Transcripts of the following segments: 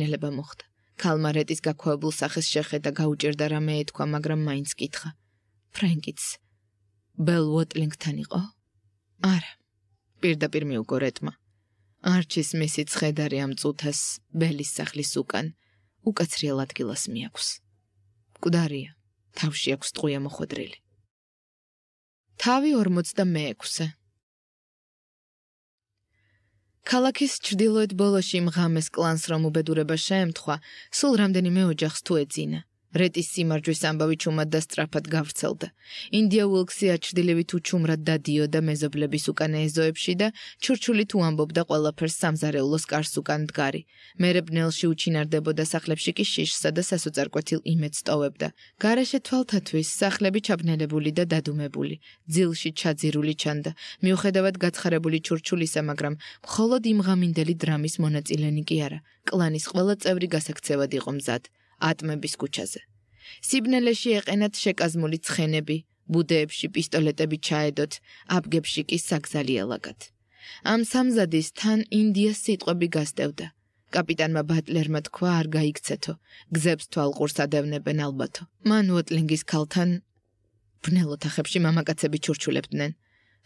გაჩინელება მოხდა. კალმარეტის გაქოვებულ სახეს შეხედა გაუჭერდა რამე ეთქვა, მაგრამ მაინც ეკითხა. ფრენკიც ბელ უოტლინგთან იყო? არა. პირდაპირ მიუგორეთმა. არჩის მისი ცხედარი ამ წუთას ბელის სახლის უკან უკაცრიელ ადგილას მიაქვს. მკვდარია. თავში აქვს ტყუია მოხვედრილი. თავი 46-ე ქალაქის ჩრდილოეთ ბოლოში მღამეს კლანს რომ უბედურება შეემთხვა, სულ რამდენიმე ოჯახს თუ ეძინა. რეტის სიმარჯვის ამბავი ჩუმად და სტრაფად გავრცელდა. ინდია უილქსი აჩრდილებით უჩუმრად დადიოდა მეზობლების უკანა ეზოებში და ჩურჩულით უამბობდა ყველაფერს სამზარეულოს კარს უკან დგარი. მერებნელში უჩინარდებოდა სახლებში კი შიშსა და სასოწარკვეთილ იმედსტოვებდა. გარაშე თვალთათვის სახლები ჩაბნელებული და დადუმებული, ძილში ჩაძირული ჩანდა. მიუხედავად გაცხარებული ჩურჩულისა, მაგრამ მხოლოდ იმღამინდელი დრამის მონაწილენი კი არა. კლანის ყველა წევრი გასაქცევად იყო მზად. ატმების ქუჩაზე. სიბნელეში ეყენათ შეკაზმული ცხენები, ბუდეებში პისტოლეტები ჩაედოთ, აბგებში კი საგზალი ელაგათ. ამ სამზადის თან ინდიას სიტყვები გასტევდა. კაპიტანმა ბატლერმა თქვა არ გაიქცეთო, გზებს თვალყურს ადევნებენ ალბათო. მან უოტლინგის ქალთან ბნელოთახებში მამაკაცები ჩურჩულებდნენ.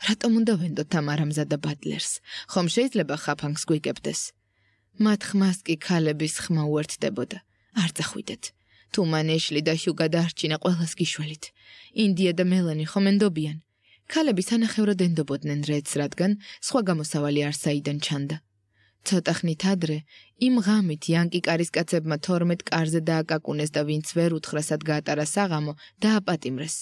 რატომ უნდა ვენდოთ ამ არამზადა ბატლერს? ხომ შეიძლება ხაფანგს გვიგებდეს? მათ ხმას კი ქალების ხმა უერთდებოდა. არ წახვიდეთ. თუ მან ეშლი და ჰიუგა დაარჩინა ყოველას გიშველით. ინდია და მელანი ხომ ენდობიან. ქალები სანახევროდ ენდობოდნენ რეც, რადგან სხვა გამოსავალი არ საიდან ჩანდა. ცოტა ხნით ადრე იმ ღამით იანკი კარისკაცებმა 12 კარზე დააკაკუნეს და ვინც ვერ უთხრასად გაატარა საღამო დააპატიმრეს.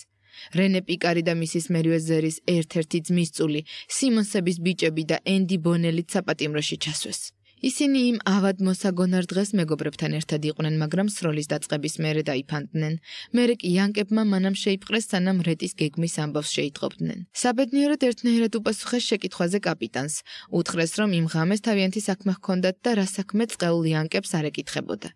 რენე პიკარი და მისის მერიუეზერის ერთ-ერთი ძმისწული, სიმონსების ბიჭები და ენდი ბონელიც საპატიმროში ჩასვეს. ისინი იმ ავად მოსაგონარ დღეს მეგობრებთან ერთად იყვნენ, მაგრამ სროლის დაწყების მერე დაიფანტნენ. მერე კი იანკებმა მანამ შეიპყრეს, სანამ რეტის გეგმის ამბავს შეიტყობდნენ. საბედნიეროდ ერთნაირად უპასუხეს შეკითხვაზე კაპიტანს, უთხრეს, რომ იმ ღამეს თავიანთი საქმე ჰქონდათ და რა საქმე წყეულ იანკებს არ ეკითხებოდა.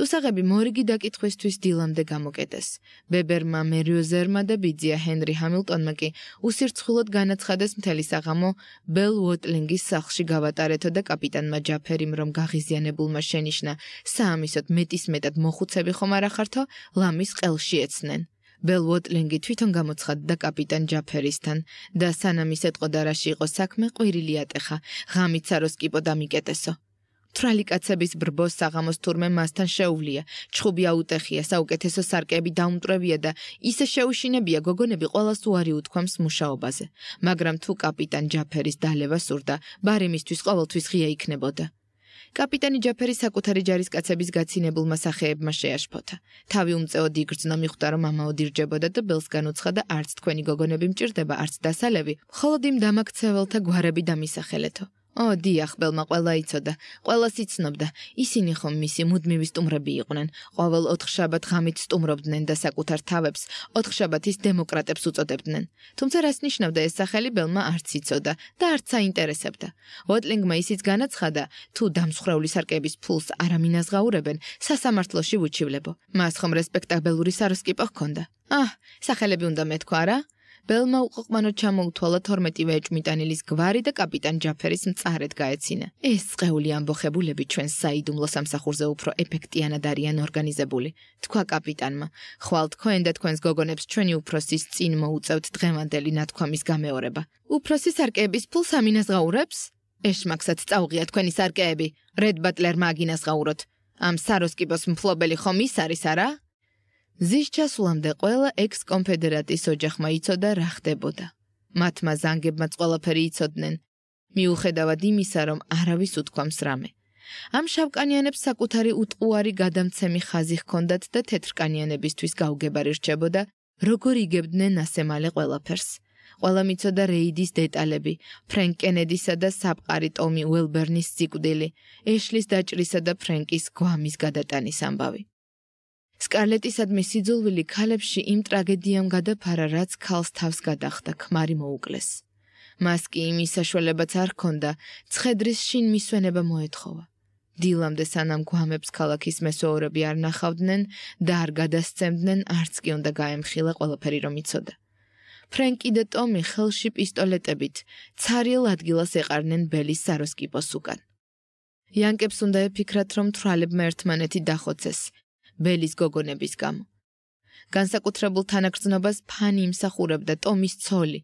თუსაღები მორიგი დაკითხვისთვის დილამდე გამოკეტეს. ბებერმა მერიოზერმა და ბიძია ჰენრი ჰამილტონმა კი უსირცხულოდ განაცხადეს მთელი საღამო ბელ უოტლინგის სახლში გავატარეთო და კაპიტანმა ჯაფერიმ რომ გაღიზიანებულმა შენიშნა საამისოდ მეტის მეტად მოხუცები ხომ არ ახართო ლამის ყელში ეცნენ. ბელ უოტლინგი თვითონ გამოცხადდა კაპიტან ჯაფერისთან და სანამ ისეთ ყოდარაში იყო საქმე ყვირილი ატეხა ღამით საროს კიპო დამიკეტესო. თრალიკაცების ბრბოს საღამოს თურმე მასთან შეუვლია. ჩხუბი აუტეხია, საუკეთესო სარკეები დაუმტრევია და ისე შეუშინებია გოგონები ყოველას უარი უთქვამს მუშაობაზე. მაგრამ თუ კაპიტან ჯაფერის დალევა სურდა, ბარემისთვის ყოველთვის ღია იქნებოდა. კაპიტანი ჯაფერი საკუთარი ჯარისკაცების გაცინებულმა სახეებმა შეაშფოთა. თავი უმწეოდ იგრძნო მიხვდა რომ ამაო დირჯებოდა და ბელს განუცხადა არც თქვენი გოგონები მჭirdება არც დასალევი, მხოლოდ იმ დამაქცეველთა გვარები დამისახელეთო. ო დიახბელმა ყველა იცოდა ყველას იცნობდა ისინი ხომ მისი მუდმივი სტუმრები იყვნენ ყოველ 4 შაბათ ღამით სტუმრობდნენ და საკუთარ თავებს 4 შაბათის დემოკრატებს უწოდებდნენ თუმცა რას ნიშნავდა ეს სახელი ბელმა არც იცოდა და არც აინტერესებდა ვოტლინგმა ისიც განაცხადა თუ დამსხრეული სარკების ფულს არ ამინაზღაურებენ სასამართლოში ვუჩივლებო მას ხომ რესპექტაბელური საროსკიპო ჰქონდა აჰ სახელები უნდა მეთქვა რა ბელმა უყოყმანოდ ჩამოუთვალა 12 ვეჭმიტანილის გვარი და კაპიტან ჯაფერის მწარედ გაეცინა. ეს წეული ამბოხებულები ჩვენ საიდუმლო სამსახურზე უფრო ეფექტიანად არიან ორგანიზებული, თქვა კაპიტანმა. ხვალ თქვენ და თქვენს გოგონებს ჩვენი უფროსის წინ მოუწევთ დღევანდელი ნათქვამის გამეორება. უფროსი სარკეების ფულს ამინაზღაურებს? ეშმაკსაც წაუღია თქვენი სარკეები. რედ ბატლერმა აგინასღაუროთ. ამ საროსკიბოს მფლობელი ხომ ის არის, არა? მზის ჩასვლამდე ყველა ექსკონფედერატის ოჯახმა იცოდა რა ხდებოდა. მათმა ზანგებმაც ყველაფერი იცოდნენ, მიუხედავად იმისა, რომ არავის უთქვამს რამე. ამ შავკანიანებს საკუთარი უტყუარი გადამცემი ხაზი ჰქონდათ და თეთრკანიანებისთვის გაუგება რჩებოდა, როგორ იგებდნენ ასემალე ყველაფერს. ყველა მიცოდა რეიდის დეტალები, ფრენკ კენედისა და საფყარი ტომი უელბერნის სიკვდილი, ეშლის დაჭრისა და ფრენკის გვამის გადატანის ამბავი. სკარლეტისადმი სიძულვილი ქალებში იმ ტრაგედიამ გადაფარა, რაც ქალს თავს გადახდა ქმარი მოუკლეს. მას კი იმის საშუალებაც არ ჰქონდა, ცხედრის შინ მისვენება მოეთხოვა. დილამდე სანამ გვამებს ქალაქის მესოვრები არ ნახავდნენ და არ გადასცემდნენ, არც კი უნდა გაემხილა ყველაფერი რომ იცოდა. ფრენკი და ტომი ხელში პისტოლეტებით ცარიელ ადგილას ეყარნენ ბელის საროსკიპოს უკან. იანკებს უნდა ეფიქრათ, რომ თვალებმა ერთმანეთი დახოცეს, ბელის გოგონების გამო. განსაკუთრებულ თანაგრძნობას ფანი იმსახურებდა ტომის ცოლი,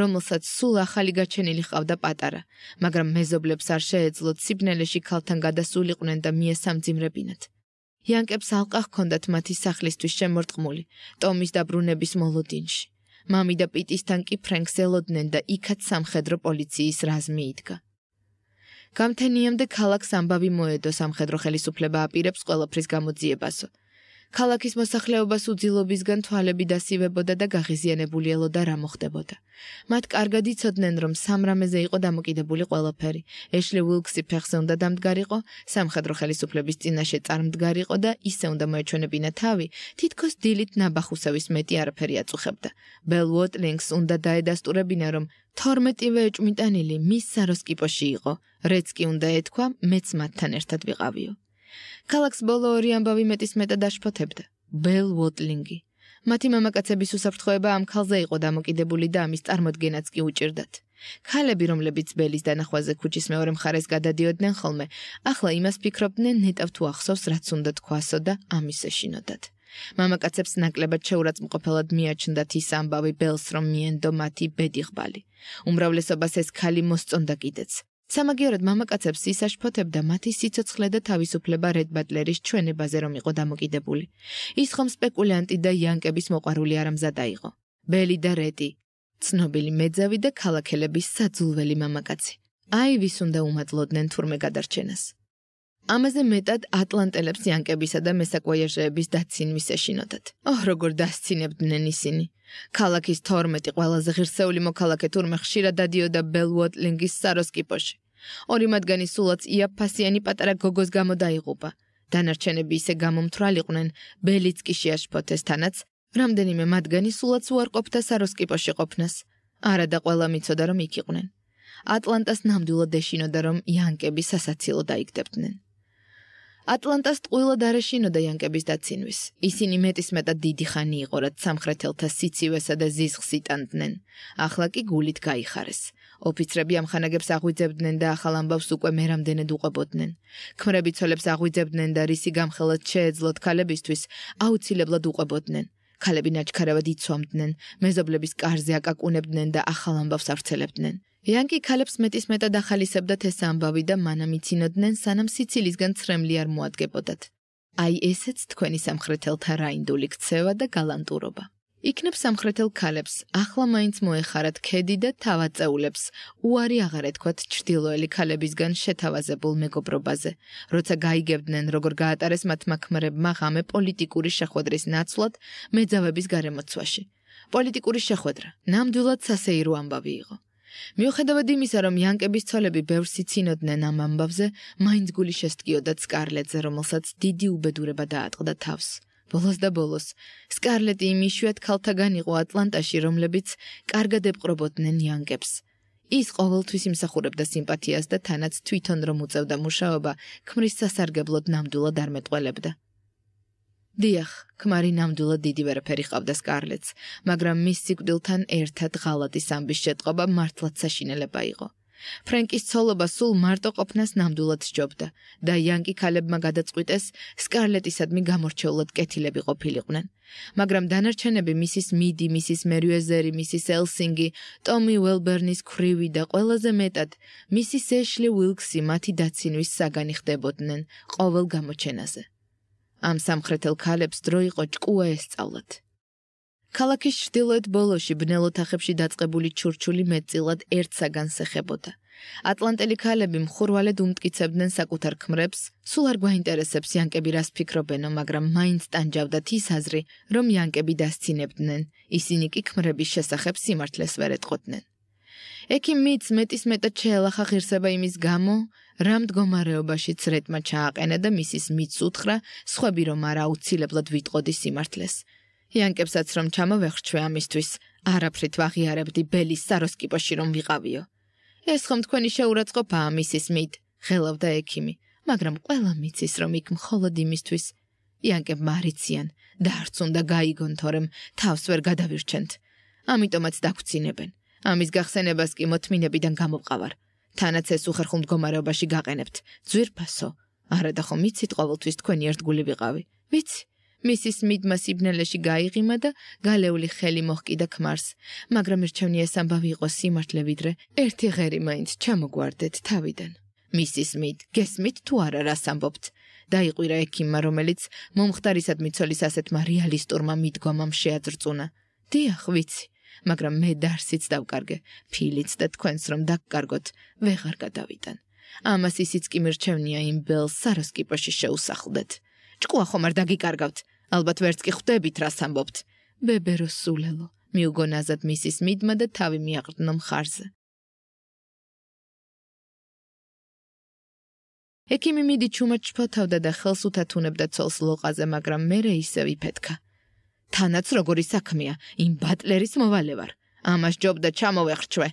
რომელსაც სულ ახალი გაჩენილი ჰყავდა პატარა, მაგრამ მეზობლებს არ შეეძლოთ სიბნელეში ქალთან გადასულიყვნენ და მიესამძიმრებინათ. იანკებს ალყა ჰქონდათ მათი სახლისთვის შემორტყმული, ტომის დაბრუნების მოლოდინში. მამი და პიტისთან კი ფრენქს ელოდნენ და იქაც სამხედრო პოლიციის რაზმი იდგა. გამთენიამდე ქალაქ სამბავი მოედო სამხედრო ხელისუფლება აპირებს ყველაფრის გამოძიებას. ქალაქის მოსახლეობას უძილობისგან თვალები დასივებოდა და გაღიზიანებული ელოდა რა მოხდებოდა. მათ კარგად იცოდნენ, რომ სამრამეზე იყო დამოკიდებული ყველაფერი. ეშლი უილქსი ფეხზე უნდა დამდგარიყო, სამხედრო ხელისუფლების წინაშე წარმდგარიყო და ისე უნდა მოეჩვენებინა თავი, თითქოს დილით ნაბახუსავის მეტი არაფერი აწუხებდა. ბელუოტ ლინქს უნდა დაედასტურებინა, რომ 12-ვე ეჭმიტანილი მის საროსკიპოში იყო. რეც კი უნდა ეთქვა, მეც მათთან ერთად ვიყავიო. ქალაქს ბოლო ორი ამბავი მეტის მეტად აშფოთებდა. ბელ ვოტლინგი. მათი მამაკაცების უსაფრთხოება ამ ქალზე იყო დამოკიდებული და ამის წარმოდგენაც კი უჭირდათ. ქალები, რომლებიც ბელის დანახვაზე ქუჩის მეორე მხარეს გადადიოდნენ ხოლმე, ახლა იმას ფიქრობდნენ, ნეტავ თუ ახსოვს, რაც უნდა თქვასო და ამის ეშინოდათ. მამაკაცებს ნაკლებად შეურაცხმყოფელად მიაჩნდათ ის ამბავი ბელს, რომ მიენდო მათი ბედიღბალი. უმრავლესობას ეს ქალი მოსწონდა კიდეც, სამაგიეროდ მამაკაცებს ისაშფოთებდა მათი სიცოცხლე და თავისუფლება რედ ბატლერის ჩვენებაზე რომ იყო დამოკიდებული. ის ხომ სპეკულანტი და იანკების მოყარული არამზადა იყო. ბელი და რედი, ცნობილი მეძავი და ქალაქელების საძულველი მამაკაცი. აი ვის უნდა უმადლოდნენ თურმე გადარჩენას. ამაზე მეტად ატლანტელებს იანკებისა და მესაკვაიაჟეების დაცინვის ეშინოდათ. ოჰ, როგორ დასცინებდნენ ისინი. ქალაქის 12 ყველაზე ღირსეული მოქალაქე თურმე ხშირად დადიოდა ბელუოტლინგის საროსკიპოში. ორი მათგანი სულაც იაფასიანი პატარა გოგოს გამო დაიღუპა. დანარჩენები ისე გამომთვრალიყვნენ ბელიცკიში აშფოთესთანაც, რამდენიმე მათგანი სულაც უარყოფდა საროსკიპოში ყოფნას. არადა ყველა მიცოდა რომ იქ იყვნენ. ატლანტას ნამდვილად ეშინოდა რომ იანკები სასაცილო დაიგდებდნენ. ატლანტას ტყუილა დარეშინოდა იანკების დაცინვის. ისინი მეტის მეტად დიდი ხანი იყო, რაც სამხრეთელთა სიცივესა და ზისხს იტანდნენ. ახლა კი გულით გაიხარეს. ოფიცრები ამხანაგებს აღვიძებდნენ და ახალ ამბავს უკვე მერამდენედ უყვებოდნენ. ქმრები ცოლებს აღვიძებდნენ და რისი გამხელად შეეძლოთ ქალებისთვის, აუცილებლად უყვებოდნენ. ქალები ნაჩქარევად იცვამდნენ, მეზობლების კარზე აკაკუნებდნენ და ახალ ამბავს ავრცელებდნენ. იანკი ქალებს მეტისმეტად ახალისებდათ ეს ამბავი და მანამიცინოდნენ სანამ სიცილისგან ცრემლი არ მოადგებოდათ. აი ესეც თქვენი სამხრეთელთა რაინდული ქცევა და გალანტურობა. იქნებ სამხრეთელ ქალებს, ახლა მაინც მოეხარათ ქედი და თავაწეულებს, უარი აღარ ეთქვათ ჭრდილოელი ქალებისგან შეთავაზებულ მეგობრობაზე, როცა გაიგებდნენ, როგორ გაატარეს მათ მაქმრებმა ღამე პოლიტიკური შეხვედრის ნაცვლად მეძავების გარემოცვაში. პოლიტიკური შეხვედრა, ნამდვილად სასეირო ამბავი იყო. მიუხედავად იმისა, რომ იანკების ცოლები ბევრს იცინოდნენ ამ ამბავზე, მაინც გული შესტკიოდა სკარლეტზე, რომელსაც დიდი უბედურება დაატყდა თავს. ბოლოს და ბოლოს, სკარლეტი იმიშვიათ ქალთაგან იყო ატლანტაში, რომლებიც კარგად ეპყრობოდნენ იანკებს. ის ყოველთვის იმსახურებდა სიმპათიას და თანაც თვითონ რომ უწევდა მუშაობა, ქმრის სასარგებლოდ ნამდვილად არ მეტყველებდა. დიახ, ქმარი ნამდვილად დიდი ვერაფერი ყავდა სკარლეტს, მაგრამ მის სიკვდილთან ერთად ღალატის ამბის შეტყობა მართლაც საშინელება იყო. ფრენკის ცოლობა სულ მარტო ყოფნას ნამდვილად სჯობდა და იანკი ქალებმა გადაწყვიტეს სკარლეტისადმი გამორჩეულად კეთილები ყოფილიყვნენ. მაგრამ დანარჩენები მისის მიდი, მისის მერიუეზერი, მისის ელსინგი, ტომი უელბერნის ქრივი და ყველაზე მეტად მისის ეშლი უილქსი მათი დაცინვის საგანი ხდებოდნენ ყოველ გამოჩენაზე. ამ სამხრეთელ ქალებს დრო იყო ჭკუა ესწავლათ. ქალაქის ჩრდილოეთ ბოლოში ბნელოთახებში დაწყებული ჩურჩული მეტწილად ერთსაგან სახებოდა. ატლანტელი ქალები მხურვალედ უმტკიცებდნენ საკუთარ ქმრებს, სულ არ გვაინტერესებს იანკები რას ფიქრობენო, მაგრამ მაინც ტანჯავდათ ის აზრი, რომ იანკები დასცინებდნენ, ისინი კი ქმრების შესახებ სიმართლეს ვერ ეტყოდნენ. ექიმიც მეტისმეტად შეელახა ღირსება იმის გამო, რამ მდგომარეობაშიც რეტმა ჩააყენა და მისის მიწს უთხრა, სხვები რომ არა უცილებლად ვიტყოდი სიმართლეს. იანკებსაც რომ ჩამოვეხრჩვე ამისთვის, არაფრით ვაღიარებდი ბელის საროსკიპოში რომ ვიყავიო. ეს ხომ თქვენი შეურაცხყოფა ამისის მით, ღელავდა ექიმი, მაგრამ ყველა მიცის რომ იქ მხოლოდ იმისთვის იანკებ მარიციან და არც უნდა გაიგონ თორემ თავს ვერ გადავირჩენთ. ამიტომაც დაგვცინებენ. ამის გახსენებას კი მოთმინებიდან გამოვყავარ. თანაც ეს უხერხულ მდგომარეობაში გაყენებთ. ძვირფასო, არადა ხომ იცით ყოველთვის თქვენი ერთგული ვიყავი. ვიცი? მისის მიდმას იბნელეში გაიღიმა და გალეული ხელი მოჰკიდა ქმარს, მაგრამ ერთჩევნია სამბავი იყო სიმართლე ვიდრე ერთი ღერი მაინც ჩამოგვარდეთ თავიდან. მისის მიდ, გესმით თუ არა რას ამბობთ? დაიყვირა ექიმმა, რომელიც მომხდარისად მიცოლის ასეთმა რეალისტურმა მიდგომამ შეაძრწუნა. დიახ, ვიცი, მაგრამ მე დარსიც დავკარგე, ფილიც და თქვენს რომ დაგკარგოთ, ვეღარ გადავიდან. ამას ისიც კი მერჩევნია იმ ბელ სარასკიპაში შეუსახლდეთ. ჭკუა ხომ არ დაგიკარგავთ? ალბათ ვერც კი ხვდებით, რას ამბობთ. ბებერო სულელო, მიუგონ ازად მისის მიდმა და თავი მიაღრდნო მხარზე. ეკიმი მიდი ჩუმად ჩფოთავდა და ხელს უთათუნებდა ცოლს ლოყაზე, მაგრამ მერე ისევ იფეთქა. თანაც როგორი საქმეა იმ ბატლერის მოვალე ვარ ამას ჯობდა ჩამოვეხრჩვე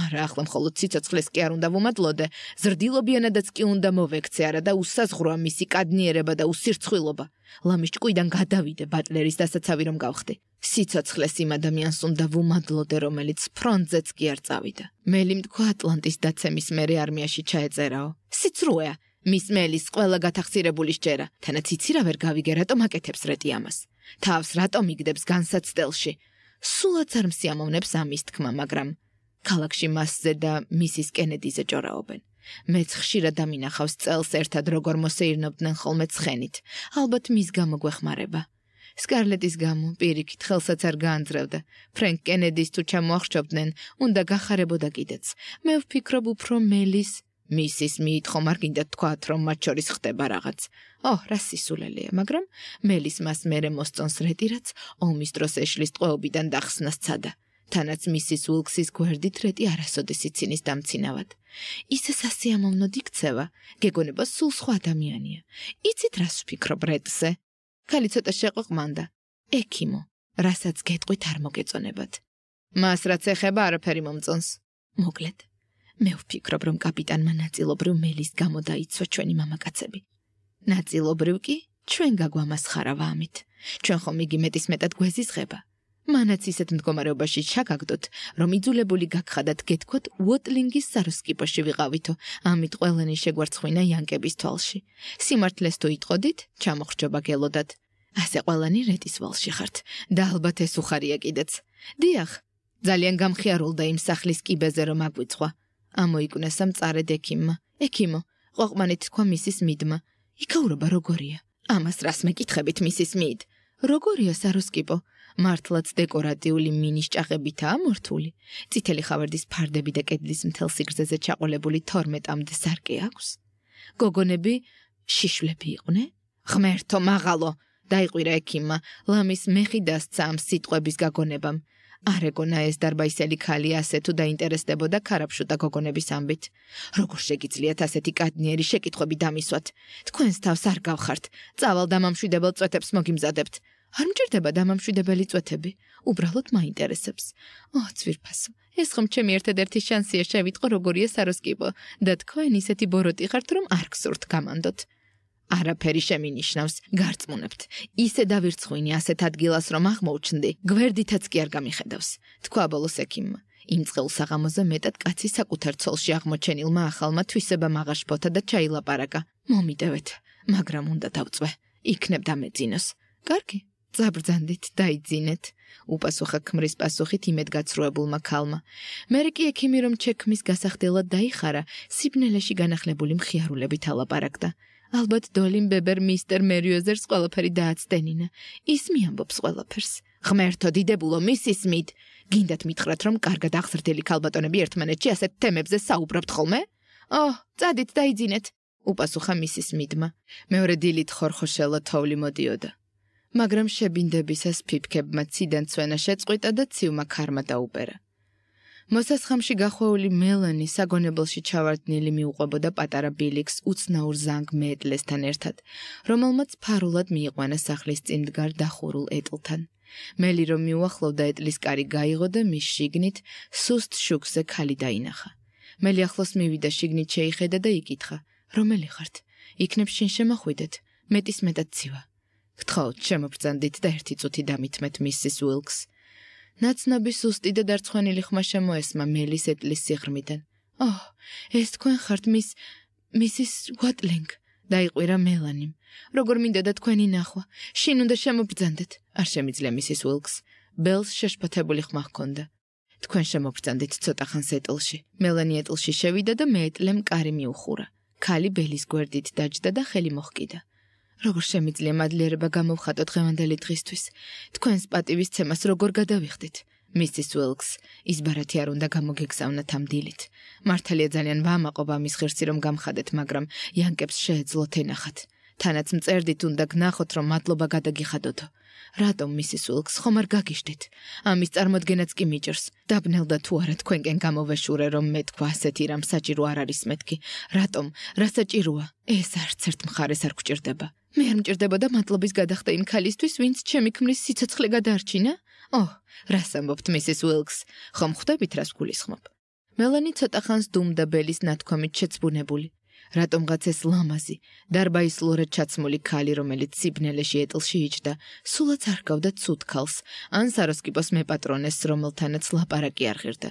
არა ახლა მხოლოდ ციცოცხლეს კი არ უნდა ვუმადლოდე ზრდილობიანადაც კი უნდა მოვექცე არა და უსაზღვროა მისი კადნიერება და უსირცხვილობა ლამის ჭკუიდან გადავიდე ბატლერის დასაცავი რომ გავხდე ციცოცხლეს იმ ადამიანს უნდა ვუმადლოდე რომელიც ფრონტზეც კი არ წავიდა მელი მთქო ატლანტის დაცემის მერე არმიაში ჩაეწერაო სიცრუეა მის მელის ყველა გათახცირებული შეერა. თანაც იცი რა ვერ გავიგე რატომ აკეთებს რეტი ამას. თავს რატომ იგდებს განსაცდელში? სულაც არ მსიამოვნებს ამის თქმა, მაგრამ ქალაქში მასზე და მისის კენედიზე ჯორაობენ. მეც ხშირად ამინახავს წელს ერთად როგორ მოსეირნობდნენ ხოლმე ცხენით. ალბათ მის გამო გვეხმარება. სკარლეტის გამო პირიქით ხელსაც არ გაანძრევდა. ფრენკ კენედის თუ ჩამოახრჩობდნენ, უნდა გახარებოდა კიდეც. მე ვფიქრობ უფრო მელის მისის მიითხომარ გინდა თქვათ რომ მათ შორის ხდება რაღაც ოჰ რა სისულელეა მაგრამ მელის მას მერე მოსწონს რეტირაც ომის დროს ეშლის ტყვეობიდან დახსნას ცადა თანაც მისის უილქსის გვერდით რეტი არასოდეს იცინის დამცინავად ისე სასიამოვნოდ იქცევა გეგონება სულ სხვა ადამიანია იცით რას ვფიქრობ რეტზე ხალი ცოტა შეყვყმანდა ექიმო რასაც გეტყვით არ მოგეწონებათ მას რაც ეხება არაფერი მომწონს მოკლედ მე ვფიქრობ, რომ კაპიტანმა ნაწილობრივ მელის გამო დაიცვა ჩვენი მამაკაცები. ნაწილობრივ კი ჩვენ გაგვამასხარავა ამით. ჩვენ ხომ იგი მეტის მეტად გვეზიზღება. მანაც ისეთ მდგომარეობაში ჩაგაგდოთ, რომ იძულებული გაგხადათ გეთქოთ უოტლინგის საროსკიპოში ვიყავითო, ამით ყველანი შეგვარცხვინა იანკების თვალში. სიმართლეს თუ იტყოდით, ჩამოხრჯობა გელოდათ. ასე ყველანი რეტის ვალში ხართ და ალბათ ეს უხარია კიდეც. დიახ, ძალიან გამხიარულდა იმ სახლის კიბეზე რომ აგვიწვა. ამოიგნესა მწარე დექიმმა. ექიმო, ყოყმანით თქვა მისის მიდმა. იქაურობა როგორია? ამას რას მეკითხებით მისის მიდ? როგორია საროსკიპო? მართლაც დეკორატიული მინის ჭაღებითაა მორთული. წითელი ხავერდის ფარდები და კედლის მთელ სიგრძეზე ჩაყოლებული 12-მდე სარკე აქვს. გოგონები შიშვლები იყვნენ? ღმერთო მაღალო, დაიყვირა ექიმმა. ლამის მეხი დასცა ამ სიტყვების გაგონებამ. არ ეგონა ეს დარბაისელი ქალი ასე თუ დაინტერესდებოდა ქარაფშუტა გოგონების ამბით. როგორ შეგიძლიათ ასეთი კადნიერი შეკითხვები დამისვათ? თქვენს თავს არ გავხართ. წავალ დამამშვიდებელ წვეთებს მოგიმზადებთ. არ მჭირდება დამამშვიდებელი წვეთები, უბრალოდ მაინტერესებს. აა ცვირფასო, ეს ხომ ჩემი ერთადერთი შანსია შევიტყო როგორია საროსკიპო და თქვენ ისეთი ბოროტი ხართ რომ არ გსურთ გამანდოთ. არაფერი შემინიშნავს, გარწმუნებთ. ისე დავირცხვინი ასეთ ადგილას, რომ აღმოჩნდი, გვერდითაც კი არ გამიხედავს. თქვა ბოლოს ექიმმა. იმ წელ საღამოზე მეტად კაცი საკუთარ ცოლში აღმოჩენილმა ახალმა თვისება მაღაშფოთა და ჩაილაპარაკა. მომიტევეთ, მაგრამ უნდა დავწვე. იქნებ დამეძინოს. კარგი, წაბრძანდით, დაიძინეთ. უპასუხა ქმრის პასუხით იმედგაცრუებულმა ქალმა. მე რიკი ექიმი რომ ჩექმის გასახდელად დაიხარა, სიბნელეში განახლებული მხიარულებით ალაპარაკდა. ალბათ დოლინ ბებერ მისტერ მერიოზერს ყველაფერი დააცდენინა. ის მიამბობს ყველაფერს. ღმერთო დიდებულო, მისის მით, გინდათ მითხრათ, რომ კარგად აღზრდილი ქალბატონები ერთმანეთში ასეთ თემებზე საუბრობთ ხოლმე? ო, წადით დაიძინეთ, უპასუხა მისის მითმა. მეორე დილით ხორხოშელა თოვლი მოდიოდა. მაგრამ შებინდებისას ფიფქებმა ციდან ცვენა შეწყვიტა და ცივმა ქარმა დაუპერა. მოსასხამში გახვეული მელანი საგონებელში ჩავარდნილი მიუყვებოდა პატარა ბილიქს უცნაურ ზანგ მედლესთან ერთად, რომელმაც ფარულად მიიყვანა სახლის წინ დგარ დახურულ ეტლთან. მელი რომ მიუახლოვდა ეტლის კარი გაიღო და მის შიგნით სუსტ შუქზე ხალი დაინახა. მელი ახლოს მივიდა შიგნით შეიხედა და იკითხა: "რომელი ხართ? იქნებ შენ შემახვიდეთ? მეტის მეტად ცივა." გთხოვთ, შემოგწანდით და ერთი წუთი დამითმეთ მისის უილქს. ნაცნობი სუსტი და დარცხვენილი ხმა შემოესმა მელის ეტლის სიღრმიდან. ოჰ, ეს თქვენ ხართ მის მისის ვატლინგ, დაიყვირა მელანიმ. როგორ მინდა და თქვენი ნახვა. შინ უნდა შემობრძანდეთ. არ შემიძლია მისის უილქს. ბელს შეშფოთებული ხმა ჰქონდა. თქვენ შემობრძანდით ცოტა ხანს ეტლში. მელანი ეტლში შევიდა და მეეტლემ კარი მიუხურა. ქალი ბელის გვერდით დაჯდა და ხელი მოხკიდა. როგორ შემიძლია მადლიერება გამოვხატოთ ღემანდელი დღისთვის? თქვენს პატივისცემას როგორ გადავიხდით? მისის უელქს, ის ბარათი არ უნდა გამოგეგზავნათ ამ დილით. მართალია ძალიან ვამაყობ ამის ღირსი რომ გამხადეთ, მაგრამ იანკებს შეეძლოთ ენახათ. თანაც მწერდით უნდა გნახოთ რომ მადლობა გადაგიხადოთ. რატომ მისის უელქს ხომ არ გაგიშდით? ამის წარმოდგენაც კი მიჭირს. დაბნელდა თუ არა თქვენკენ გამოვეშურე რომ მე თქვა ასეთი რამ საჭირო არ არის მეთქი. რატომ? რა საჭიროა? ეს არც ერთ მხარეს არ გჭირდება. მე არ მჭირდებოდა მადლობის გადახდა იმ ქალისთვის, ვინც ჩემი ქმრის სიცოცხლე გადაარჩინა. ოჰ, რას ამბობთ მისის უილქს? ხომ ხვდებით რას გულისხმობ? მელანი ცოტა ხანს დუმდა ბელის ნათქვამით შეცბუნებული. რატომღაც ეს ლამაზი, დარბაისლორად ჩაცმული ქალი, რომელიც სიბნელეში ეტლში იჭდა, სულაც არ გავდა ცუდქალს, ან საროსკიპოს მეპატრონეს, რომელთანაც ლაპარაკი არ ღირდა.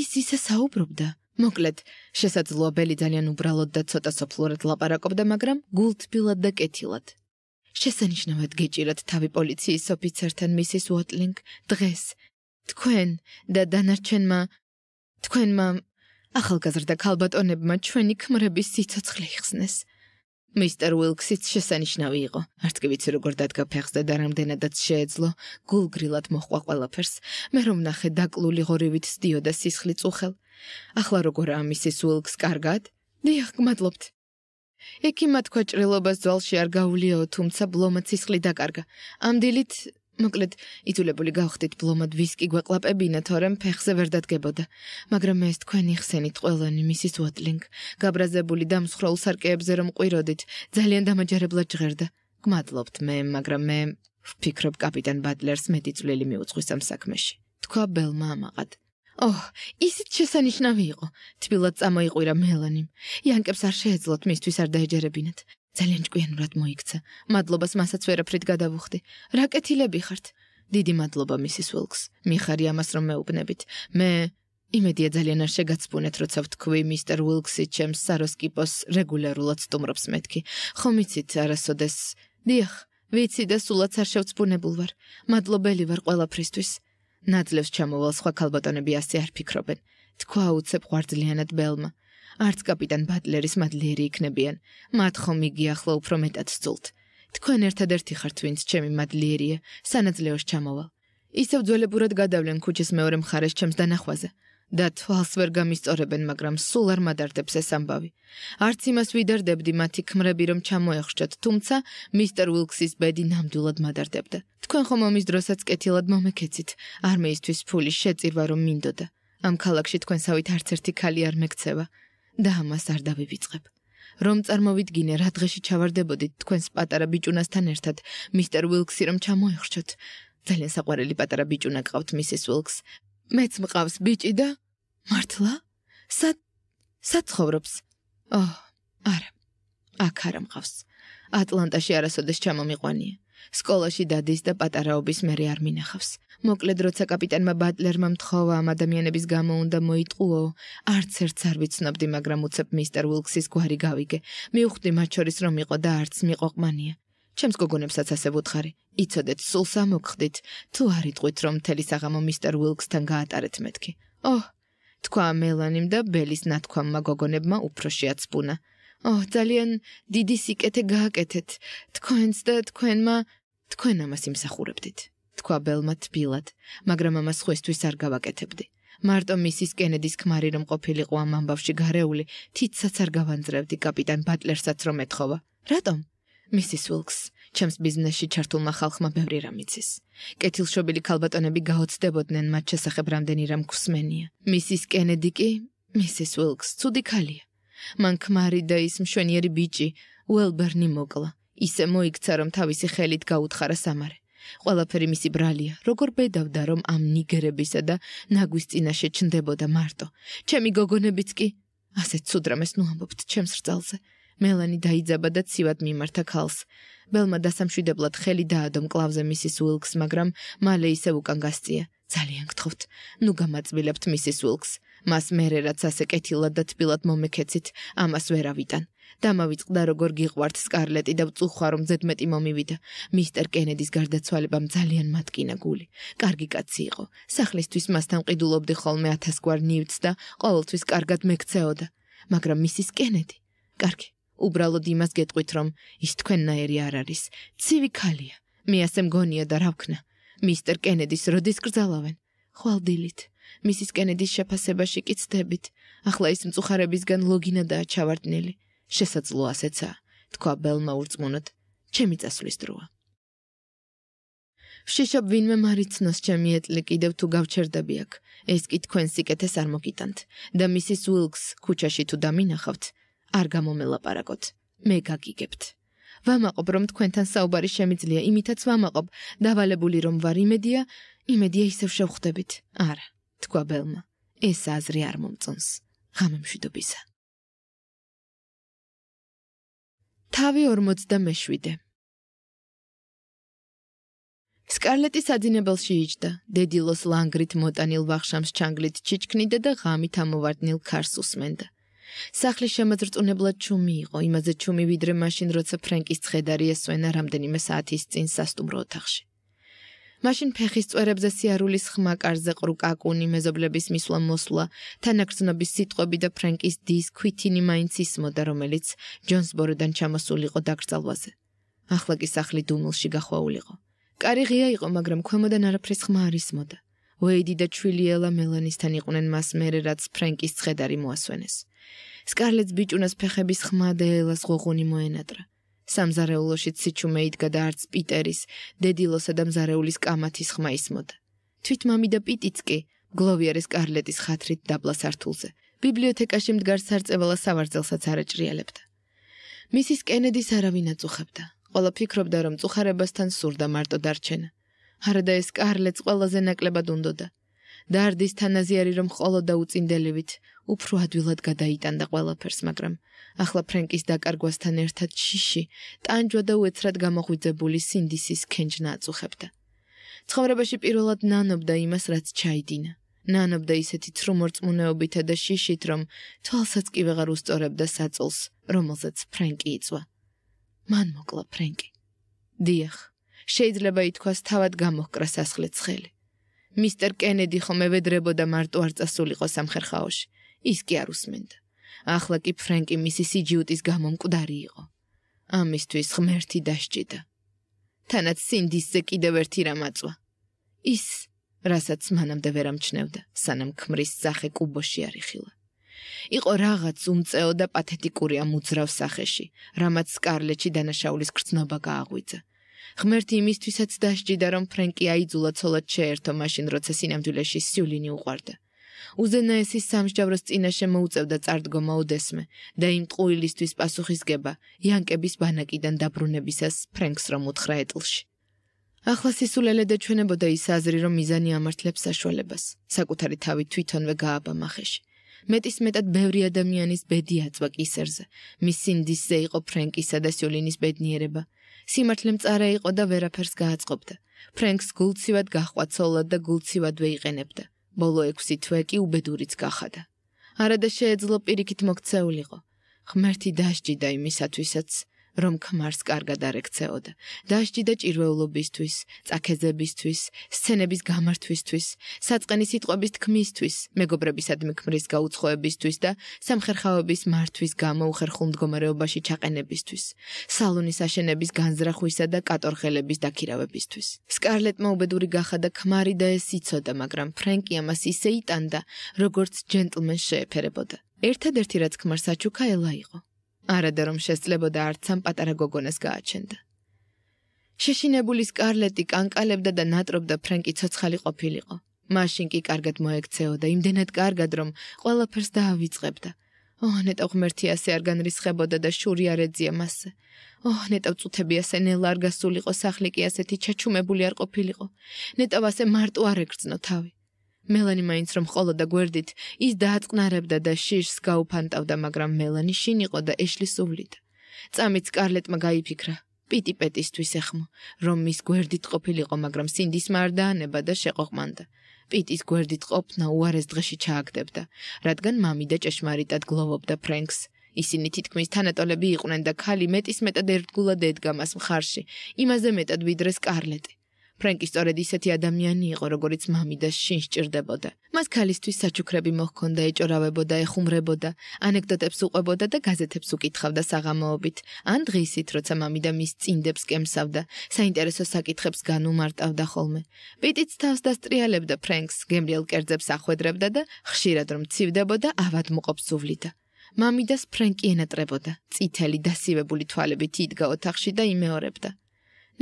ის ისე საუბრობდა, მოკლედ, შესაძლოა ბელი ძალიან უბრალოდ და ცოტა სოფლურად ლაპარაკობდა, მაგრამ გულთბილად და კეთილად. შესანიშნავად გეჭირათ თავი პოლიციის ოფიცერთან მისის უოტლინგ დღეს. თქვენ და დანარჩენმა თქვენმა ახალგაზრდა ქალბატონებმა ჩვენი ქმრების სიცოცხლე იხსნეს. მისტერ უილქსიც შესანიშნავი იყო. არც კი ვიცი როგორ დადგა ფეხს და რამდენადაც შეეძლო გულგრილად მოხვა ყველაფერს. მე რომ ნახე დაკლული ღორივით სდიოდა სისხლი წუხელს ახლა როგორაა მისის უილკს კარგად? დიახ, გმადლობთ. ექიმმა თქვა ჭრილობას ძალში არ გაუვლიაო, თუმცა ბლომაციხლი დაკარგა. ამდილით, მოკლედ, იძულებული გავხდით ბლომად ვისკი გვეყლაპებინა, თორემ ფეხზე ვერ დადგებოდა. მაგრამ ეს თქვენი ხსენით ყველანი მისის უატლინგ, გაბრაზებული და მსხროლ სარკეებზე რომ ყვიროდით, ძალიან დამაჯერებლად ჟღერდა. გმადლობთ მე, მაგრამ მე ვფიქრობ კაპიტან ბატლერს მეტი წვლილი მიუძღვის ამ საქმეში. თქვა ბელმა ამაყად. ოჰ, ისიც შესანიშნავი იყო. თბილად წამოიყვირა მელანიმ. იანკებს არ შეეძლოთ მისთვის არ დაეჯერებინათ. ძალიან ჭკვიანურად მოიქცა. მადლობას მასაც ვერაფრით გადავუხდი. რაკეთილები ხართ. დიდი მადლობა მისის უილქს. მიხარი ამას რომ მეუბნებით. მე იმედია ძალიან არ შეგაცბუნეთ, როცა ვთქვი მისტერ უილქსი ჩემს საროსკიპოს რეგულარულად სტუმრობს მეთქი. ხომ იცით არასოდეს? დიახ, ვიცი და სულაც არ შევცბუნებულ ვარ. მადლობელი ვარ ყველაფრისთვის. ნაძლებს ჩამოვალ სხვა ქალბატონები ასე არ ფიქრობენ. თქვა უცებ ყვარძლიანად ბელმა. არც კაპიტან ბატლერის მადლერი იქნებიან. მათ ხომ იგიახლა უფრო მეტად ძულთ. თქვენ ერთადერთი ხართ ვინც ჩემი მადლიერია, სანაძლეოს ჩამოვალ. ისევ ძველებურად გადავლენ ქუჩის მეორე მხარეს ჩემს დანახვაზე. და თვალს ვერ გამისწორებენ, მაგრამ სულ არ მადარდებს ეს ამბავი. არც იმას ვიდარდებდი მათი ხმრები, რომ ჩამოეხრჭოთ, თუმცა მისტერ უილქსის ბედი ნამდვილად მადარდებდა. თქვენ ხომ ამის დროსაც კეთილად მომეკეცით, არმეისთვის ფული შეწირვა რომ მინდოდა. ამ ქალაქში თქვენსავით არც ერთი ქალი არ მეკცევა და ამას არ დავივიწყებ. რომ წარმოვიდგინე რა დღეში ჩავარდებოდით თქვენს პატარა ბიჭუნასთან ერთად, მისტერ უილქსი რომ ჩამოეხრჭოთ. ძალიან საყვარელი პატარა ბიჭუნა გყავთ მისის უილქს, მეც მყავს ბიჭი და მართლა? სად საცხოვრობს? აჰ, არა. აქ არ მყავს. ატლანტაში არასოდეს ჩამომიყვანია. სკოლაში დადის და პატარაობის მე არ მინახავს. მოკლედ როცა კაპიტანმა ბატლერმა მთხოვა ამ ადამიანების გამო უნდა მოიტყუო, არც ერთს არ ვიცნობდი, მაგრამ უცებ მისტერ უილქსის გვარი გავიგე. მივხვდი მათ შორის რომ იყო და არც მიყო ყმანია. ჩემს გოგონებსაც ასე ვუთხარი. იცოდეთ, სულ სამოგხდით, თუ არ იტყვით, რომ მთელი საღამო მისტერ უილქსთან გაატარეთ მეთქი. ოჰ, თქვა მელანიმ და ბელის ნათქვამმა გოგონებმა უფრო შეაცბუნა. ოჰ, ძალიან დიდი სიკეთე გააკეთეთ. თქვენს და თქვენმა თქვენ ამას იმსახურებდით. თქვა ბელმა თბილად, მაგრამ ამას ხვესთვის არ გავაკეთებდი. მარტო მისის კენედის ქმარი რომ ყოფილიყო ამ ამბავში გარეული, თითსაც არ გავანძრევდი კაპიტან ბატლერსაც რომ ეთხოვა. რატომ? მისის ვილქს ჩემს ბიზნესში ჩართულმა ხალხმა ბევრი რამ იცის. კეთილშობილი ქალბატონები გაოცდებოდნენ მათ შესახებ რამდენი რამ გვსმენია. მისის კენედი კი მისის ვილქს ცუდი ქალია. მან ქმარი და ის მშვენიერი ბიჭი უელბერნი მოკლა. ისე მოიქცა რომ თავისი ხელით გაუთხარა სამარე. ყველაფერი მისი ბრალია, როგორ ბედავდა რომ ამ ნიგერებისა და ნაგვის წინაშე ჩნდებოდა მარტო. ჩემი გოგონებიც კი ასე ცუდ რამეს ნუ ამბობთ ჩემს რძალზე. მელანი დაიძაბა და ცივად მიმართა ქალს. ბელმა დასამშვიდებლად ხელი დაადო მკლავზე მისის უილქს, მაგრამ მალე ისე უკან გასწია. ძალიან გთხოვთ, ნუ გამაწმილებთ მისის უილქს. მას მერე რაც ასე კეთილად და თბილად მომეკეცით, ამას ვერ ავიტან. დამავიწყდა როგორ გიყვართ სკარლეტი და წუხვა რომ ზედმეტი მომივიდა. მისტერ კენედის გარდაცვალებამ ძალიან მატკინა გული. კარგი კაცი იყო. სახლისთვის მასთან ყიდულობდი ხოლმე 1000 გვარ ნივთს და ყოველთვის კარგად მექცეოდა. მაგრამ მისის კენედი, კარგი, უბრალოდ იმას გეტყვით რომ ის თქვენნაირი არ არის ცივი ქალია მე ასე მგონია და რა ვქნა მისტერ კენედის როდის გრძალავენ ხვალდილით მისის კენედის შეფასებაში კი ცდებით ახლა ის მწუხარებისგან ლოგინა და ჩავარდნელი შესაძლო ასეცა თქვა ბელმა ურწმუნოდ ჩემი წასვლის დროა შეშობ ვინმე მარიცნოს ჩემი ეტლი კიდევ თუ გავჩერდები აქ ეს კი თქვენ სიკეთეს არ მოგიტანთ და მისის უილქს ქუჩაში თუ დამინახავთ არ გამომელაპარაკოთ. მე გაგიგებთ. ვამაყობ, რომ თქვენთან საუბარი შემიძლია, იმითაც ვამაყობ, დავალებული რომ ვარ იმედია, იმედია ისევ შევხვდებით. არა, თქვა ბელმა. ეს აზრი არ მომწონს. გამემშვიდობისა. თავი 47 სკარლეტი საძინებელში იჯდა. დედილოს ლანგრით მოტანილ ვახშამს ჩანგლით ჩიჩქნიდა და ღამით ამოვარდნილ ქარს უსმენდა. სახლის შემაძრწუნებლად ჩუმი იყო იმაზე ჩუმი ვიდრე მაშინ როცა ფრენკის ცხედარი ესვენა რამდენიმე საათის წინ სასტუმრო ოთახში მაშინ ფეხის წვერებზე სიარულის ხმა კარზე ყრუ კაკუნი მეზობლების მისვლა მოსვლა თანაგრძნობის სიტყვები და ფრენკის დის ქვითინი მაინც ისმოდა რომელიც ჯონსბოროდან ჩამოსულიყო დაკრძალვაზე ახლა კი სახლი დუმილში გახვეულიყო კარი ღია იყო მაგრამ ქვემოდან არაფრის ხმა არ ისმოდა ვეიდი და ჩვილიელა მელანისთან იყვნენ მას მერე რაც ფრენკის ცხედარი მოასვენეს სკარლეტს ბიჭუნას ფეხების ხმა და ელას ღოღონი მოენატრა სამზარეულოში ციჩუმე იდგა და არც პიტერის დედილოსა და მზარეულის კამათის ხმა ისმოდა თვით მამი და პიტიც კი გლოვიარე სკარლეტის ხათრით დაბლა სართულზე ბიბლიოთეკაში მდგარ სარწევალა სავარძელსაც არაჭრიალებდა მისის კენედის არავინ აწუხებდა ყველა ფიქრობდა რომ წუხარებასთან სურდა მარტო დარჩენა არადა ეს კარლეც ყველაზე ნაკლებად უნდოდა დარდის თანაზიარი რომ ყოლოდა უწინდელივით უფრო ადვილად გადაიტანდა ყველაფერს, მაგრამ ახლა ფრენკის დაკარგვასთან ერთად შიში, ტანჯვა და უეცრად გამოღვიძებული სინდისის კენჯნა აწუხებდა. ცხოვრებაში პირველად ნანობდა იმას, რაც ჩაიდინა. ნანობდა ისეთი ცრუმორწმუნეობითა და შიშით, რომ თვალსაც კი აღარ უსწორებდა საწოლს, რომელსაც ფრენკი იწვა. მან მოკლა ფრენკი. დიახ, შეიძლება ითქვას, თავად გამოჰკრა სასხლეცხელი. მისტერ კენედი ხომ ევედრებოდა მარტო არ წასულიყო სამხერხაოში. ის კი არ უსმენდა. ახლა კი ფრენკი მისი სიჯიუტის გამომკვდარი იყო. ამისთვის ღმერთი დაშჯიდა. თანაც სინდისზე კიდევ ერთი რამ აწვა. ის, რასაც მანამდე ვერ ამჩნევდა, სანამ ქმრის სახე კუბოში არ იხილა. იყო რაღაც უმწეო და პათეტიკური ამ უძრავ სახეში, რამაც სკარლეტში დანაშაულის გრძნობა გააღვიძა. ღმერთი იმისთვისაც დაშჯიდა, რომ ფრენკი აიძულა ცოლად შეერთო მაშინ, როცა სინამდვილეში სიულინი უყარდა. უზენაესის სამსჯავროს წინაშე მოუწევდა წარდგომა ოდესმე და იმ ტყუილისთვის პასუხისგება იანკების ბანაკიდან დაბრუნებისას ფრენკს რომ უთხრა ეტლში ახლა სისულელე დაჩვენებოდა ის აზრი რომ მიზანი ამართლებს საშუალებას საკუთარი თავი თვითონვე გააბამახეში მეტის მეტად ბევრი ადამიანის ბედი აწვა კისერზე მის სინდისზე იყო ფრენკისა და სიულინის ბედნიერება სიმართლე მწარე იყო და ვერაფერს გააწყობდა ფრენკს გულწივად გაჰყვა ცოლად და გულწივადვე იყენებდა ბოლო 6 თვე კი უბედურიც გახადა. არადა შეეძლო პირიქით მოქცეულიყო. ღმერთი დასჯიდა იმისათვისაც, რომ ქმარს კარგად არექცეოდა. დაშჯიდა ჭირვეულობისთვის, წაკეზებისთვის, სცენების გამართვისთვის, საწყენი სიტყვების თქმისთვის, მეგობრებისადმი ქმრის გაუცხოებისთვის და სამხერხავების მართვის გამო უხერხულ მდგომარეობაში ჩაყენებისთვის, სალონის აშენების განზრახვისა და კატორხელების დაქირავებისთვის. სკარლეტმა უბედური გახადა ქმარი და ეს იცოდა, მაგრამ ფრენკი ამას ისე იტანდა, როგორც ჯენტლმენს შეეფერებოდა. ერთადერთი რაც ქმარს აჩუქა, ელა იყო. არადა რომ შესწლებოდა არც ამ პატარა გოგონას გააჩენდა. შეშინებული სკარლეტი კანკალებდა და ნატრობდა ფრენკი ცოცხალი ყოფილიყო. მაშინ კი კარგად მოექცეოდა, იმდენად კარგად რომ ყველაფერს დაავიწყებდა. ო, ნეტო ღმერთი ასე არ განრისხებოდა და შური არ ეძია მასზე. ო, ნეტო წუთები ასე ნელარგასულიყო, სახლი კი ასეთი ჩაჩუმებული არ ყოფილიყო. ნეტავ ასე მარტო არ ეგრძნო თავი. მელანი მაინც რომ ყოლოდა გვერდით, ის დააწყნარებდა და შირს გაუფანტავდა, მაგრამ მელანი შინ იყო და ეშლი სულიდა. წამიც კარლეტმა გაიფიქრა, პიტი პეტისთვის ეხმო, რომ მის გვერდით ყოფილიყო, მაგრამ სინდის მარ დაანება და შეყოყმანდა. პიტის გვერდით ყოფნა უარეს დღეში ჩააგდებდა, რადგან მამი და ჭეშმარიტად გლოვობდა ფრენკს. ისინი თითქმის თანატოლები იყვნენ და ქალი მეტის მეტად ერთგულად ედგა მას მხარში, იმაზე მეტად ვიდრე სკარლეტი. ფრენკი სწორედ ისეთი ადამიანი იყო, როგორიც მამიდა შინ სჭირდებოდა. მას ქალისთვის საჩუქრები მოჰქონდა, ეჭორავებოდა, ეხუმრებოდა, ანეკდოტებს უყვებოდა და გაზეთებს უკითხავდა საღამოობით. ან დღისით, როცა მამიდა მის წინდებს კემსავდა, საინტერესო საკითხებს განუმარტავდა ხოლმე. პიტიც თავს დასტრიალებდა ფრენკს, გემრიელ კერძებს ახვედრებდა და ხშირად რომ ცივდებოდა, ავადმყოფს უვლიდა. მამიდას ფრენკი ენატრებოდა. წითელი დასივებული თვალებით იდგა ოთახში და იმეორებდა.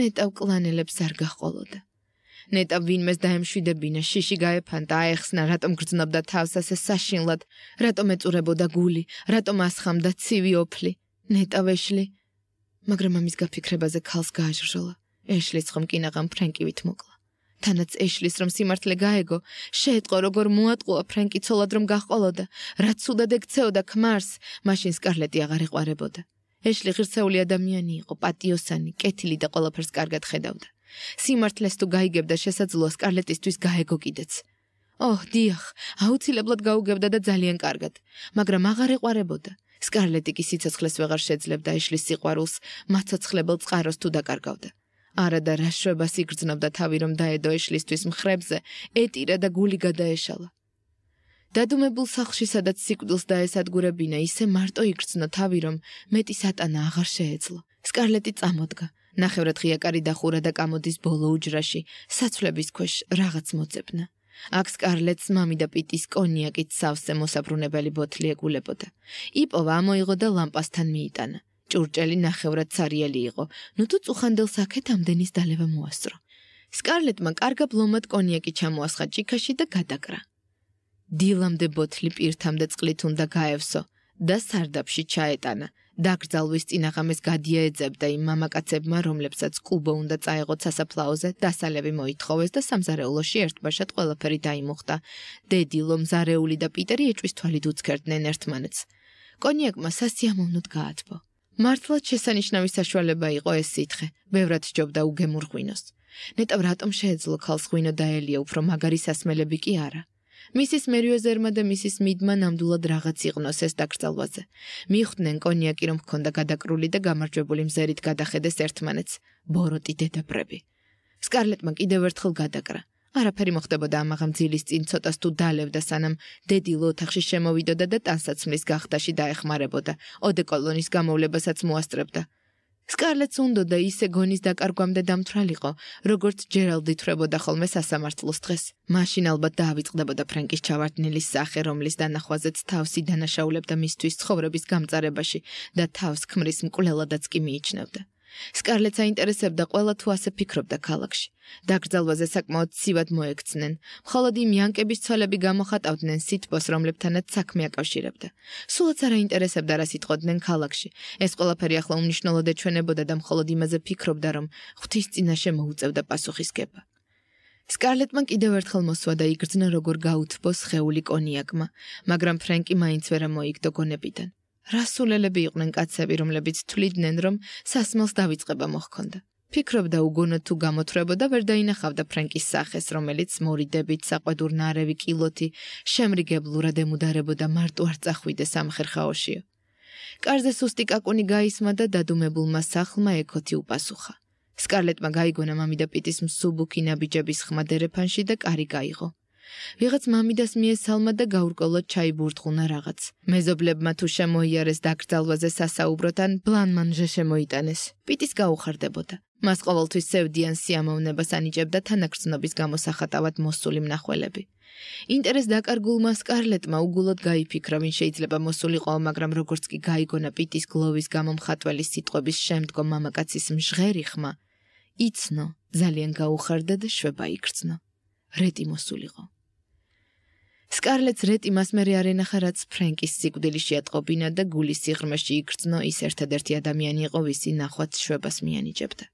ნეტავ კლანელებს არ გახოლოდა. ნეტა ვინმეს დაემშვიდებინა, შიში გაეფანტა, აეხსნა, რატომ გრძნობდა თავს ასე საშინლად, რატომ ეწურებოდა გული, რატომ ასხამდა ცივი ოფლი. ნეტა ვეშლი, მაგრამ ამის გაფიქრებაზე ქალს გააჟრჟოლა. ეშლის ხომ კინაღამ ფრენკივით მოკლა. თანაც ეშლის რომ სიმართლე გაეგო, შეეტყო როგორ მოატყუა ფრენკი ცოლად რომ გახყოლოდა, რაც უდად ეკცეოდა ქმარს, მაშინ სკარლეტი აღარ ეყარებოდა. ეშლი ღირსეული ადამიანი იყო, პატიოსანი, კეთილი და ყველაფერს კარგად ხედავდა. სიმართლეს თუ გაიგებდა შესაძლოა სკარლეტისთვის გაეგო კიდეც. ოჰ, დიახ, აუცილებლად გაუგებდა და ძალიან კარგად, მაგრამ აღარ ეყარებოდა. სკარლეტი კი სიცოცხლეს ვეღარ შეძლებდა ეშლის სიყვარულს, მაცოცხლებელ წყაროს თუ დაკარგავდა. არა და რაშובה სიგრძნობდა თავი რომ დაედო ეშლისთვის მხრებზე, ეტირა და გული გადაეშალა. დადუმებულ სახში სადაც სიკვდილს დაესადგურებინა ისე მარტო იგრძნო თავი რომ მეტი სატანა აღარ შეეძლო სკარლეტი წამოდგა ნახევრად ღიაკარი დახურა და კამოდის ბოლო უჯრაში საცვლების ქვეშ რაღაც მოწებნა აქ სკარლეტს მამი და პიტის კონიაკით სავსე მოსაბრუნებელი ბოთლი ეგულებოდა იპოვა ამოიღო და ლამპასთან მიიტანა ჭურჭელი ნახევრად ცარიელი იყო ნუ თუ წუხანდელ საქეთ ამდენის დალევა მოასწრო სკარლეტმა კარგა ბლომად კონიაკი ჩამოასხა ჭიქაში და გადაკრა დილამდე ბოთლი პირთამდე წყლით უნდა გაევსო და სარდაფში ჩაეტანა. დაკრძალვის წინაღამეს გადიაეძებდა იმ მამაკაცებმა, რომლებსაც კუბო უნდა წაეღოთ სასაფლაოზე, დასალევი მოითხოვეს და სამზარეულოში ერთმაშად ყველაფერი დაიმოხდა. დედი ლომზარეული და პიტერი ეჭვის თვალით უცხერდნენ ერთმანეთს. კონიაკმა სასიამოვნოდ გაათბო. მართლაც შესანიშნავი საშუალება იყო ეს სიტყვა. ბევრად ჯობდა უგემურღვინოს. ნეტავ რატომ შეეძლო ქალს ღვინო და ელია უფრო მაგარი სასმელები კი არა. მისის მერიოზერმა და მისის მიდმა ნამდვილად რაღაც იყნოს ეს დაკრძალვაზე. მიხვდნენ კონიაკი რომ ჰქონდა გადაკრული და გამარჯვებული მზერით გადახედეს ერთმანეთს. ბოროტი დედაბრები. სკარლეტმა კიდევ ერთხელ გადაკრა. არაფერი მოხდებოდა ამაღამ ძილის წინ ცოტას თუ დალევდა სანამ დედილო ოთახში შემოვიდოდა და ტანსაცმლის გახდაში დაეხმარებოდა. ოდეკოლონის გამოვლებასაც მოასწრებდა. სკარლეტს უნდა და ისე გონის დაკარგვამდე დამთრალიყო, როგორც ჯერალდი თრებოდა ხოლმე სასამართლოს დღეს. მაშინ ალბათ დაავიწყდებოდა ფრენკის ჩავარდნილის სახე, რომლის დანახვაზეც თავსი დანაშაულებდა მისთვის ცხოვრების გამწარებაში და თავს ქმრის მკვლელადაც კი მიიჩნევდა. სკარლეტს აინტერესებდა ყველა თუ ასე ფიქრობდა ქალაქში. დაკრძალვაზე საკმაოდ ცივად მოექცნენ. მხოლოდ იმ იანკების ცოლები გამოხატავდნენ სიტბოს, რომლებთანაც საქმე აკავშირებდა. სულაც არ აინტერესებდა რა სიტყოდნენ ქალაქში. ეს ყველაფერი ახლა უნიშნულოდ ეჩვენებოდა და მხოლოდ იმაზე ფიქრობდა, რომ ღვთის წინაშე მოუწევდა პასუხისგება. სკარლეტმა კიდევ ერთხელ მოსვა და იგრძნო როგორ გაუთბოს ხეული კონიაკმა, მაგრამ ფრენკი მაინც ვერ მოიგდო გონებიდან. რასულელები იყვნენ კაცები, რომლებიც თვლიდნენ, რომ სასმელს დაიწყება მოხონდა. ფიქრობდა უგონოდ თუ გამოთრებოდა ვერ დაინახავდა ფრენკის სახეს, რომელიც მორიდებით საყვედურნარევი კილოთი შემრიგებლურად ემუდარებოდა მარტო არწახვიდე სამხერხაოშიო. კარზე სუსტი კაკუნი გაისმა და დადუმებულმა სახლმა ეკოთი უპასუხა. სკარლეტმა გაიგონა მამიდა პიტის მსუბუქი ნაბიჯების ხმა დერეფანში და კარი გაიღო. ვიღაც მამიდას მიესალმა და გაურკვევლად ჩაიბურთღუნა რაღაც. მეზობლებმა თუ შემოიარეს დაკრძალვაზე სასაუბროთან, ბლანმანჟე შემოიტანეს. პიტის გაუხარდებოდა. მას ყოველთვის სევდიან სიამოვნებას ანიჭებდა თანაგრძნობის გამოსახატავად მოსული მნახველები. ინტერეს დაკარგულმა სკარლეტმა უგულოდ გაიფიქრა, ვინ შეიძლება მოსულიყო, მაგრამ როგორც კი გაიგონა პიტის გლოვის გამომხატველი სიტყვების შემდგომ მამაკაცის მშღერი ხმა, იცნო, ძალიან გაუხარდა და შვება იგრძნო. რეტი მოსულიყო. სკარლეტ რედი მას მე არ ენახა რაც ფრენკის სიკვდილში ატყობინა და გულის სიღრმეში იგრძნო ის ერთადერთი ადამიანი იყო ვისი ნახვაც შვებას მიანიჭებდა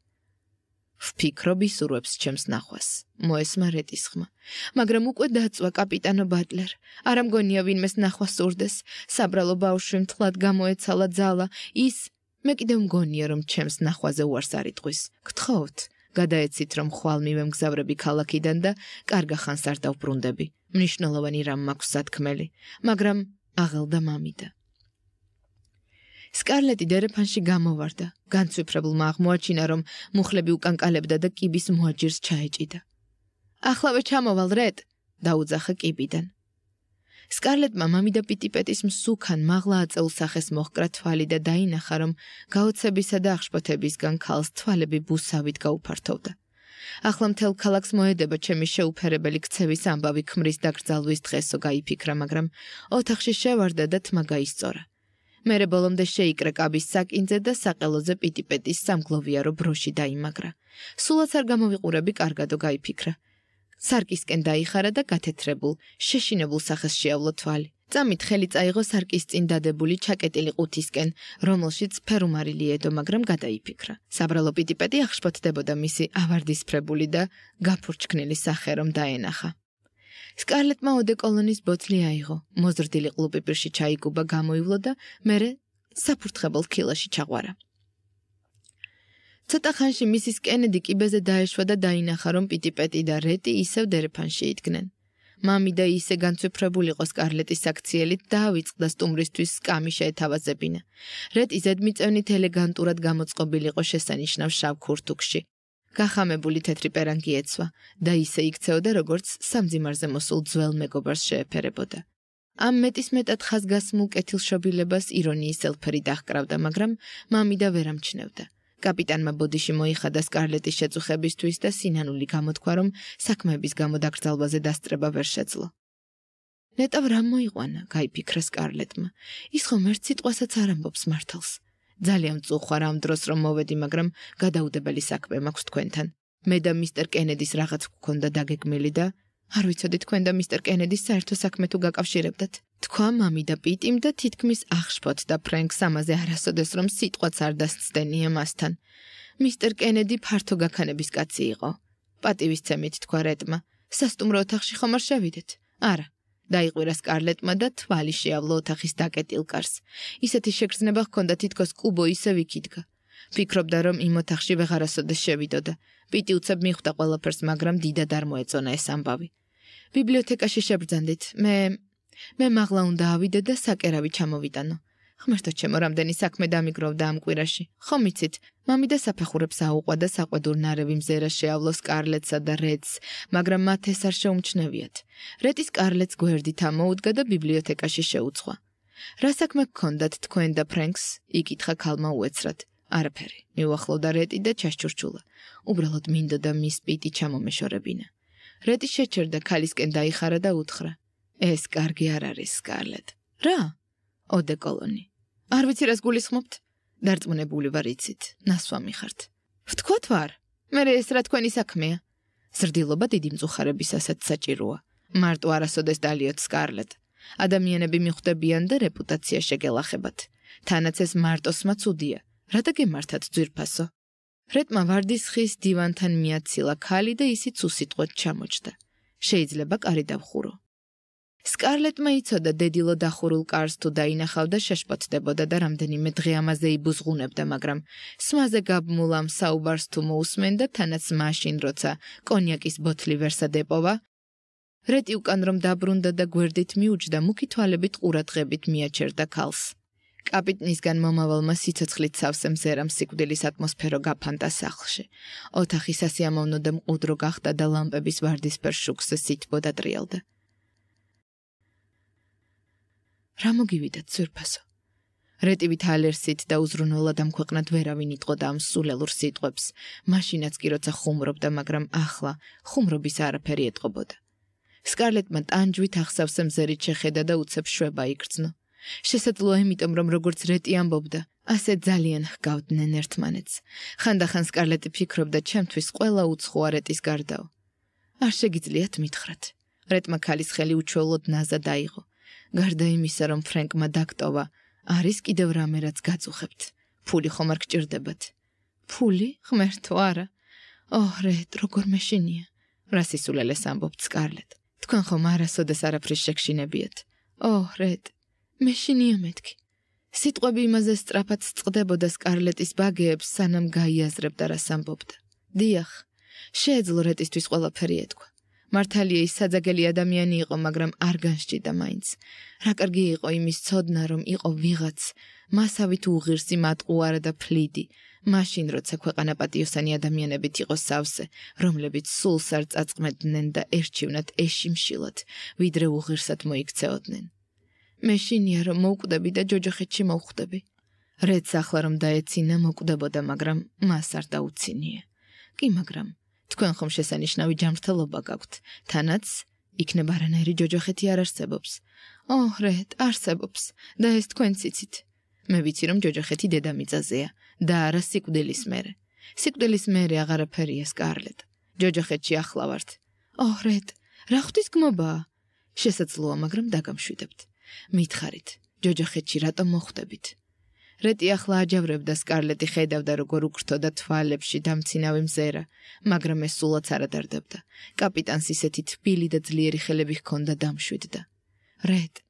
ვფიქრობ ისურვებს ჩემს ნახვას მოესმა რედის ხმა მაგრამ უკვე დაწვა კაპიტანო ბატლერ არა მგონია ვინმეს ნახვა სურდეს საბრალო ბავშვი მთლად გამოეცალა ძალა ის მე კიდევ მგონია რომ ჩემს ნახვაზე უარს არიტყვის გთხოვთ გადაეცით რომ ხვალმე მემგზავრები ქალაქიდან და კარგა ხანს არ დავბრუნდები მნიშვნელოვანი რამ მაქვს სათქმელი მაგრამ აღელდა მამიდა სკარლეტი დერეფანში გამოვარდა განცვიფრებულმა აღმოაჩინა რომ მუხლები უკანკალებდა და კიბის მოაჯირს ჩაეჭიდა ახლავე ჩამოვალ რედ დაუძახა კიბიდან სკარლეტმა მამიდა პიტიპეტის მსუქან მაღლააწელ სახეს მოხკრა თვალი და დაინახა რომ გაოცებისა და აღშფოთებისგან ქალს თვალები ბუსავით გაუფართოვდა ახლა მთელ ქალაქს მოედება ჩემი შეუფერებელი ქცევის ამბავი ქმრის დაკრძალვის დღესო გაიფიქრა მაგრამ ოთახში შევარდა და თმა გაისწორა მერე ბოლომდე შეიკრა კაბის საკინძე და საყელოზე პიტიპეტის სამგლოვიარო ბროში დაიმაგრა სულაც არ გამოვიყურები კარგადო გაიფიქრა სარკისკენ დაიხარა და გათეთრებულ, შეშინებულ სახეს შეავლო თვალი. წამით ხელი წაიღო სარკის წინ დადებული ჩაკეტილი ყუთისკენ, რომელშიც ფერუმარილი ედო, მაგრამ გადაიფიქრა. საბრალო პიტიპედი აღშფოთდებოდა მისი ავარდისფრებული და გაფურჩქნილი სახე რომ დაენახა. სკარლეტმა ოდეკოლონის ბოთლი აიღო, მოზრდილი ყლუპი პირში ჩაიგუბა, გამოივლო და მერე საფურთხებელ კილაში ჩაყვარა. ცოტა ხანში მისის კენედი კიბეზე დაეშვა და დაინახა რომ პიტიპეტი და რეტი ისევ დერეფანში იდგნენ მამი და ისე განცეფრებულიყო სკარლეტის აქციელით და ავიწყდა სტუმრისთვის სკამი შეეთავაზებინა რეტი ზედმიწევნით ელეგანტურად გამოწყობილიყო შესანიშნავ შავ ქურთუკში გახამებული თეთრი პერანგი ეცვა და ისე იქცეოდა როგორც სამძიმარზე მოსულ ძველ მეგობარს შეეფერებოდა ამ მეტის მეტად ხაზგასმულ კეთილშობილებას ირონიის ელფერი დაჰკრავდა, მაგრამ მამიდა ვერ ამჩნევდა. კაპიტანმა ბოდიში მოიხადა სკარლეტის შეწუხებისთვის და სინანული გამოთქვა, რომ საქმეების გამო დაკრძალვაზე დასწრება ვერ შეძლო. ნეტავ რამ მოიყვანა, გაიფიქრა სკარლეტმა. ის ხომ ერთ სიტყვასაც არ ამბობს მართალს. ძალიან წუხვა რამ დროს რომ მოვედი, მაგრამ გადაუდებელი საქმე მაქვს თქვენთან. მე და მისტერ კენედის რაღაც გქონდა დაგეგმილი და არ ვიცოდი თქვენ და მისტერ კენედის საერთო საქმე თუ გაკავშირებდათ. თქვა მამიდა პიტიმ და თითქმის აღშფოთდა ფრენკს ამაზე არასოდეს რომ სიტყვაც არ დასწდენია მასთან. მისტერ კენედი ფართო გაქანების კაცი იყო. პატივისცემით თქვა რეტმა: "სასტუმრო ოთახში ხომ არ შევიდეთ?" "არა." დაიყვირა სკარლეტმა და თვალი შეავლო ოთახის დაკეტილ კარს. ისეთი შეგრძნება ჰქონდა თითქოს კუბო ისე ვიქიდგა. ფიქრობდა რომ იმ ოთახში ვეღარასოდეს შევიდოდა. პიტი უცებ მიხვდა ყველაფერს, მაგრამ დიდა დარმოეწონა ეს ამბავი. ბიბლიოთეკაში შეbrzანდით. მე მე მაღლა უნდა ავიდე და საკერავი ჩამოვიტანო. ხმერთო ჩემო, რამდენი საქმე დამიგროვდა ამ კვირაში. ხომ იცით, მამიდა საფეხურებს აუყვა და საყვედურ ნარევი მზერა შეავლოს კარლეტსა და რედს, მაგრამ მათ ეს არ შეუმჩნევიათ. რედის კარლეტს გვერდით ამოუდგა და ბიბლიოთეკაში შეუცვა. რა საქმე გქონდათ თქვენ და ფრენკს? იკითხა ქალმა უეცრად. არაფერი. მიუახლოვდა რედი და ჩაშურჩულა. უბრალოდ მინდოდა მის პიტი ჩამომეშორებინა. რედი შეჩერდა ქალისკენ დაიხარა და უთხრა: ეს კარგი არ არის სკარლეტ რა ოდე კოლონი არ ვიცი რას გულისხმობთ დარწმუნებული ვარ იცით ნასვამი ხართ ვთქოთ ვარ მე ეს რა თქვენი საქმეა ზრდილობა დიდი მწუხარების ასაც საჭიროა მარტო არასოდეს დალიოთ სკარლეტ ადამიანები მიხვდებიან და რეპუტაცია შეგელახებათ თანაც ეს მარტოსმა ცუდია რა დაგემართათ ძირფასო რეტმა ვარდის ხის დივანთან მიაცილა ხალი და ისიც უსიტყვოდ ჩამოჭდა შეიძლება კარი დავხურო სკარლეტმა იცოდა დედილო დახურულ კარს თუ დაინახავდა შეშფოთდებოდა და რამდენიმე დღე ამაზე იბუზღუნებდა მაგრამ სმაზე გაბმულამ საუბარს თუ მოусმენდა თანაც მაშინ როცა კონიაკის ბოთლი ვერსადეპოვა რეტი უკან რომ დაბრუნდა და გვერდით მიუჯდა მუქი თვალებით ყურადღებით მიაჩერდა ქალს კაპიტნისგან მომავალმა სიცოცხლით სავსე მზერამ სიკვდილის ატმოსფერო გაფანტა სახლში ოთახი სასიამოვნო და მყუდრო გახდა და ლამპების ვარდისფერ შუქს სითბოდა ტრიალდა რა მოგივიდა ცურფასო რეტივით ალერსით და უზრუნველად ამ ქვეყნად ვერავინ იტყოდა ამ სულელურ სიტყვებს მაშინაც კი როცა ხუმრობდა მაგრამ ახლა ხუმრობის არაფერი ეტყობოდა სკარლეტმა ტანჯვით ახსავს ამზერით შეხედა და უცებ შვება იგრძნო შესაძლოა იმიტომ რომ როგორც რეტი ამბობდა ასე ძალიან ჰგავდნენ ერთმანეთს ხანდახან სკარლეტი ფიქრობდა ჩემთვის ყველა უცხო არეტის გარდაო არ შეგიძლიათ მითხრათ რეტმა ქალის ხელი უჩვეულოდ ნაზა დაიღო გარდა იმისა, რომ ფრენკმა დაკტოვა, არის კიდევ რამე, რაც გაწუხებთ. ფული ხომ არ გჭირდებათ? ფული? ღმერთო არა. ოჰ, რეტრო გორმეშენია. რასისულელეს ამბობთ სკარლეტ. თქვენ ხომ არასოდეს არაფრის შეგშინებიათ? ოჰ, რეტ. მეშინია მეთქი. სიტყვები იმაზე სწრაფად წყდებოდა სკარლეტის ბაგეებს, სანამ გაიაზრებდა რას ამბობდა. დიახ. შეეძლო რეტისთვის ყველაფერი ეთქვა. მართალია ის საძაგელი ადამიანი იყო, მაგრამ არ განსჭიდა მაინც. რა კარგი იყო იმის ცოდნა, რომ იყო ვიღაც, მასავით უღირსი მატყუარა და ფლიდი, მაშინ როცა ქვეყანა პატიოსანი ადამიანებით იყო სავსე, რომლებიც სულს არ წაწმედდნენ და ერჩივნათ ეშიმშილად, ვიდრე უღირსად მოიქცეოდნენ. მე შინია რომ მოვკვდები და ჯოჯოხეთში მოვხვდები. რეც ახლა რომ დაეცინა მოკვდებოდა, მაგრამ მას არ დაუცინია. კი, მაგრამ თქვენ ხომ შესანიშნავი ჯანმრთელობა გაქვთ თანაც იქნება რანაირი ჯოჯოხეთი არ არსებობს ოჰ რე არსებობს და ეს თქვენ ციცით მე ვიცი რომ ჯოჯოხეთი დედამიწაზეა და არა სიკვდილის მერე სიკვდილის მერე აღარაფერია სკარლეტ ჯოჯოხეთში ახლა ვართ ოჰ რე რა ხვთვის გმობა შესაძლოა მაგრამ დაგამშვიდებთ მითხარით ჯოჯოხეთში რატომ მოხვდებით რეტი ახლა აჯავრებდა სკარლეტი ხედავდა როგორ უკრთოდა თვალებში დამცინავი მზერა მაგრამ ეს სულაც არ ადარდებდა კაპიტანს ისეთი თბილი და ძლიერი ხელები ჰქონდა დამშვიდდა რეტ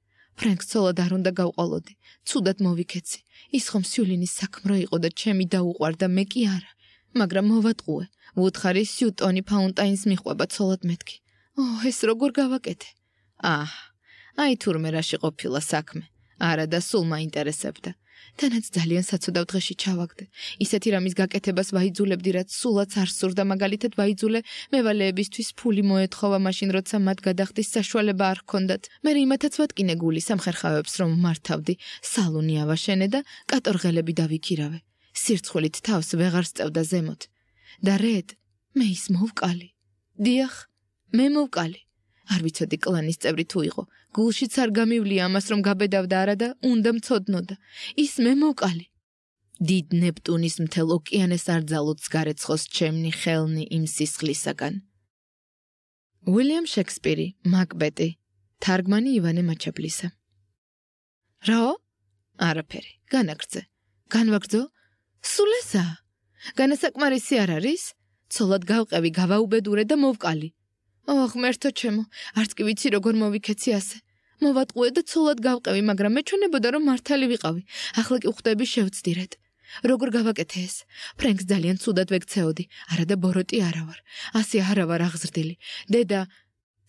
ფრენკ ცოლად არ უნდა გავყოლოდი ცუდად მოვიქეცი ის ხომ სიულინის საქმრო იყო და ჩემი დაუყვარდა მე კი არა მაგრამ მოვატყუე ვუთხარი სიუტონი ფაუნტაინს მიყვება ცოლად მეთქი ო ეს როგორ გავაკეთე აჰ აი თურმე რაში ყოფილა საქმე არა და სულ მაინტერესებდა თანაც ძალიან საცოდავ დღეში ჩავაგდე. ისეთი რამის გაკეთებას ვაიძულებდი, რაც სულაც არ სურდა, მაგალითად ვაიძულე მევალეებისთვის ფული მოეთხოვა მაშინ, როცა მათ გადახდის საშუალება არ ჰქონდათ. მე რიმათაც ვატკინე გული სამხერხავებს რომ მართავდი, სალუნი ავაშენე და კატორღელები დავიქირავე. სირცხვილით თავს ਵეღარ სწევდა ზემოთ. და რედ, მე ის მოვკალი. დიახ, მე მოვკალი. არ ვიცოდი კლანის წევრი თუ იყო. გულშიც არ გამივლია ამას, რომ გაბედავდა არა და უნდა მწოდნოდა. ის მე მოკალი. დიდ ნეპტუნის მთელ ოკეანეს არძალოც გარეცხოს ჩემნი ხელნი იმ სისხლისაგან. უილიამ შექსპირი, მაკბეტი, თარგმანი ივანე მაჩაბლისა. რა? არაფერი. განაგრძე. განვაგრძო. სულ ესა. განასაკმარისი არ არის? ცოლად გავყევი, გავაუბედურე და მოვკალი. ოღ მერთო ჩემო არც კი ვიცი როგორ მოვიქეცი ასე მოვატყუე და ცოლად გავყევი მაგრამ მეჩვენებოდა რომ მართალი ვიყავი ახლა კი ხვდები შევწდირეთ როგორ გავაკეთე ეს ფრენკს ძალიან ცუდად ვეკცეოდი არადა ბოროტი არა ვარ ასე არა ვარ აღზრდილი დედა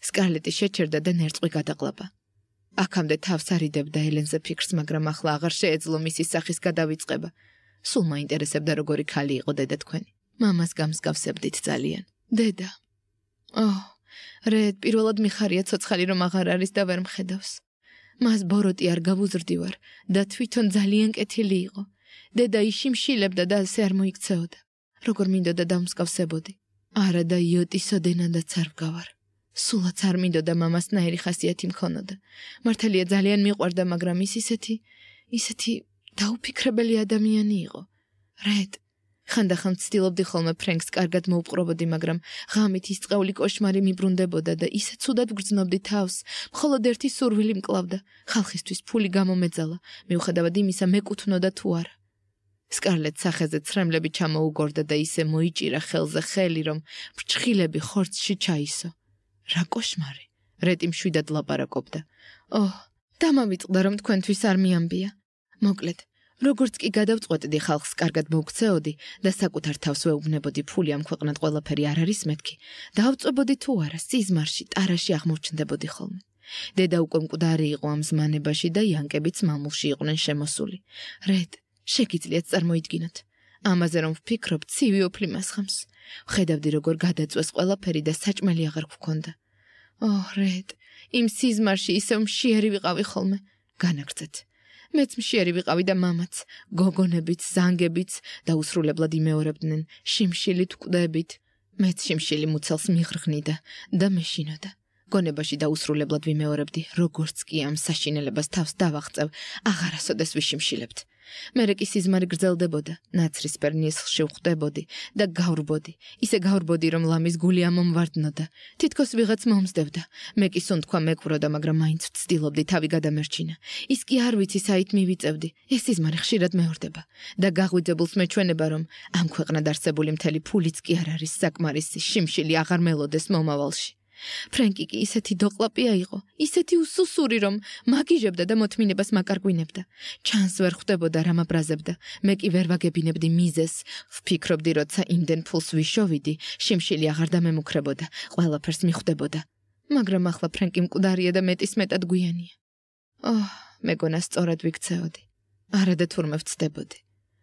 სკარლეტი შეჩერდა და ნერწყვი გადაყლაპა აქამდე თავს არიდებდა ელენზე ფიქრს მაგრამ ახლა აღარ შეეძლო მისის სახის გადავიწყება სულ მაინტერესებდა როგორი ხალი იყო დედა თქვენი მამას გამსკავსებდით ძალიან დედა ოჰ რე პირველად მიხარია ცოცხალი რომ აღარ არის და ვერ მხედავს მას ბოროტი არ გავუზრდივარ და თვითონ ძალიან კეთილი იყო დედა იშიმშილებდა და ასე არ მოიქცეოდა როგორ მინდოდა დამსკავსებოდი არა და იოტისოდენადაც არ გავარ სულაც არ მინდოდა მამასნაირი ხასიათი მქონოდა მართალია ძალიან მიყვარდა მაგრამ ის ისეთი ისეთი დაუფიქრებელი ადამიანი იყო რედ ხანდახან ცდილობდი ხოლმე ფრენკს კარგად მოუყრობოდი, მაგრამ ღამით ის წყეული кошმარი მიბრუნდებოდა და ისე ცუდად გრძნობდი თავს. მხოლოდ ერთი სურვილი მკლავდა. ხალხისთვის ფული გამომეძალა. მიუხედავად იმისა, მეკუთვნოდა თუ არა. სკარლეტ სახეზე ცრემლები ჩამოუგორდა და ისე მოიჭირა ხელზე ხელი, რომ ფრჩხილები ხორცში ჩაისო. რა кошმარი! რედი მშვიდად ლაპარაკობდა. ოჰ, დამამიწყდა რომ თქვენთვის არ მიამბია. მოკლედ, როგორც კი გადავწყვეტდი ხალხს კარგად მოგვცეოდი და საკუთარ თავს ვეუბნებოდი ფული ამ ქვეყნად ყველაფერი არ არის მეთქი დავწვებოდი თუ არა სიზმარში ტარაში აღმოჩნდებოდი ხოლმე დედა უკვე მკვდარი იყო ამ ზმანებაში და იანკებიც მამულში იყვნენ შემოსული რედ შეგიძლიათ წარმოიდგინოთ ამაზე რომ ვფიქრობ ცივი ოფლი მასხამს ხედავდი როგორ გადაწვეს ყველაფერი და საჭმელი აღარ გვქონდა ოჰ რედ იმ სიზმარში ისე მშიერი ვიყავი ხოლმე განაგრძეთ მეც მშიერი ვიყავი და მამაც გოგონებით ზანგებით და უსრულებლად იმეორებდნენ შიმშილით კვდებით მეც შიმშილი მუცელს მიღრღნიდა და მეშინოდა გონებაში და უსრულებლად ვიმეორებდი როგორც კი ამ საშინელებას თავს დავაღწევ აღარასოდეს ვიშიმშილებთ მერე კი სიზმარი გრძელდებოდა ნაცრისფერ ნისლში ხვდებოდი და გავრბოდი ისე გავრბოდი რომ ლამის გული ამომვარდნოდა თითქოს ვიღაც მომსდევდა მე კი სულ თქვა მეკვროდა მაგრამ მაინც ვცდილობდი თავი გადამერჩინა ის კი არ ვიცი საით მივიწევდი ეს სიზმარი ხშირად მეორდება და გაღვიძებულს მეჩვენება რომ ამ ქვეყნად არსებული მთელი ფულიც კი არ არის საკმარისი შიმშილი აღარ მელოდეს მომავალში ფრენკი კი ისეთი დოყლაპია იყო, ისეთი უსუსური, რომ მაგიჟებდა და მოთმინებას მაკარგვინებდა. ჩანს ვერ ხვდებოდა რამ აბრაზებდა. მე კი ვერ ვაგებინებდი მიზეს. ვფიქრობდი, როცა იმდენ ფულს ვიშოვიდი, შიმშილი აღარ დამემუქრებოდა. ყველაფერს მიხვდებოდა. მაგრამ ახლა ფრენკი მკვდარია და მეტის მეტად გვიანია. ოჰ, მეგონა სწორად ვიქცეოდი. არადა თურმე ვწდებოდი.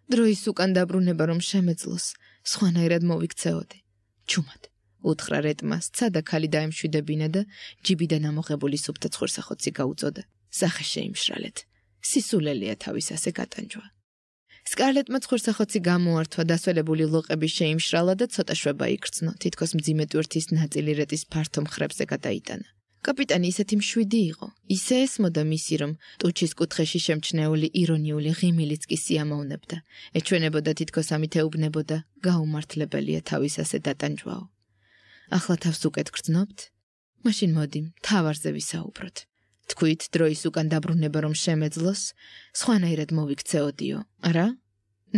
დროის უკან დაბრუნება რომ შემეძლოს, სხვანაირად მოვიქცეოდი. ჩუმად უთხრა რედმა სცადა ქალი დაემშვიდებინა და ჯიბიდან ამოღებული სუფთა ცხურსახოცი გაუწოდა სახე შეიმშრალეთ სისულელია თავის ასე გატანჯვა სკარლეტმა ცხურსახოცი გამოართვა დასველებული ლოყები შეიმშრალა და ცოტა შვება იგრძნო თითქოს მძიმე ტვირთის ნაწილი რეტის ფართო მხრებზე გადაიტანა კაპიტანი ისეთი მშვიდი იყო ისე ესმოდა მისი რომ ტუჩის კუთხეში შემჩნეული ირონიული ღიმილიც კი სიამოვნებდა ეჩვენებოდა თითქოს ამით ეუბნებოდა გაუმართლებელია თავის ასე დატანჯვაო ახლა თავს უკეთგრძნობთ? მაშინ მოდი, თავარზე ვისაუბროთ. თქვით, დროის უკან დაბრუნება რომ შემეძლოს, სხვანაირად მოიქცეოდიო, არა?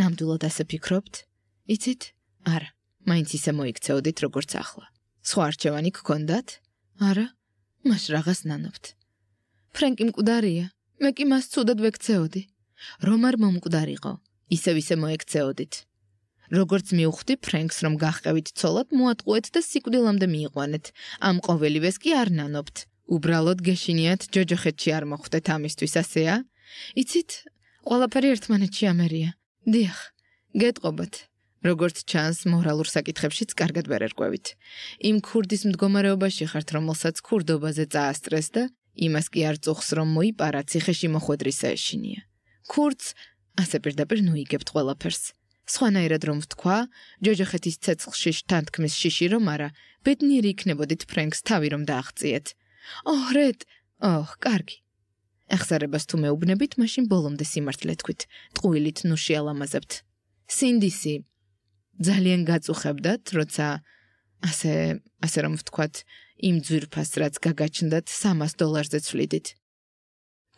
ნამდვილად ასე ფიქრობთ? იცით? არა. მაინც ისე მოიქცეოდით, როგორც ახლა. სხვა არჩევანი გქონდათ? არა. მას რაღაც ნანობთ. ფრენკი მკვდარია. მე კი მას ცუდად ვექცეოდი. რომ არ მომკვდარიყო, ისე ვისე მოექცეოდით. როგორც მივხვდი ფრენკს რომ გახყევით ცოლად მოატყუეთ და სიკვდილამდე მიიყვანეთ ამ ყოველივეს კი არ ნანობთ უბრალოდ გეშინიათ ჯოჯოხეთში არ მოხვდეთ ამისთვის ასეა იცით ყველაფერი ერთმანეთში ამერია დიახ გეტყობათ როგორც ჩანს მორალურ საკითხებშიც კარგად ვერ ერკვევით იმ ქურდის მდგომარეობაში ხართ რომელსაც ქურდობაზე წაასტრეს და იმას კი არ წუხს რომ მოიპარა ციხეში მოხვედრისა ეშინია ქურც ასე პირდაპირ ნუიგებთ ყველაფერს სხვანაირად რომ ვთქვა, ჯოჯოხეთის ცეცხლში შთანთქმის შიში რომ არა, ბედნიერი იქნებოდით ფრენკს თავი რომ დააღწიეთ. ოჰ, რედ. ოჰ, კარგი. ახსარებას თუ მეუბნებით, მაშინ ბოლომდე სიმართლე თქვით. ტყუილით ნუ შეალამაზებთ. სინდისი. ძალიან გაწუხებდათ, როცა ასე, ასე რომ ვთქვათ, იმ ძვირფას რაც გაგაჩნდათ 300 დოლარზე წვლიდით.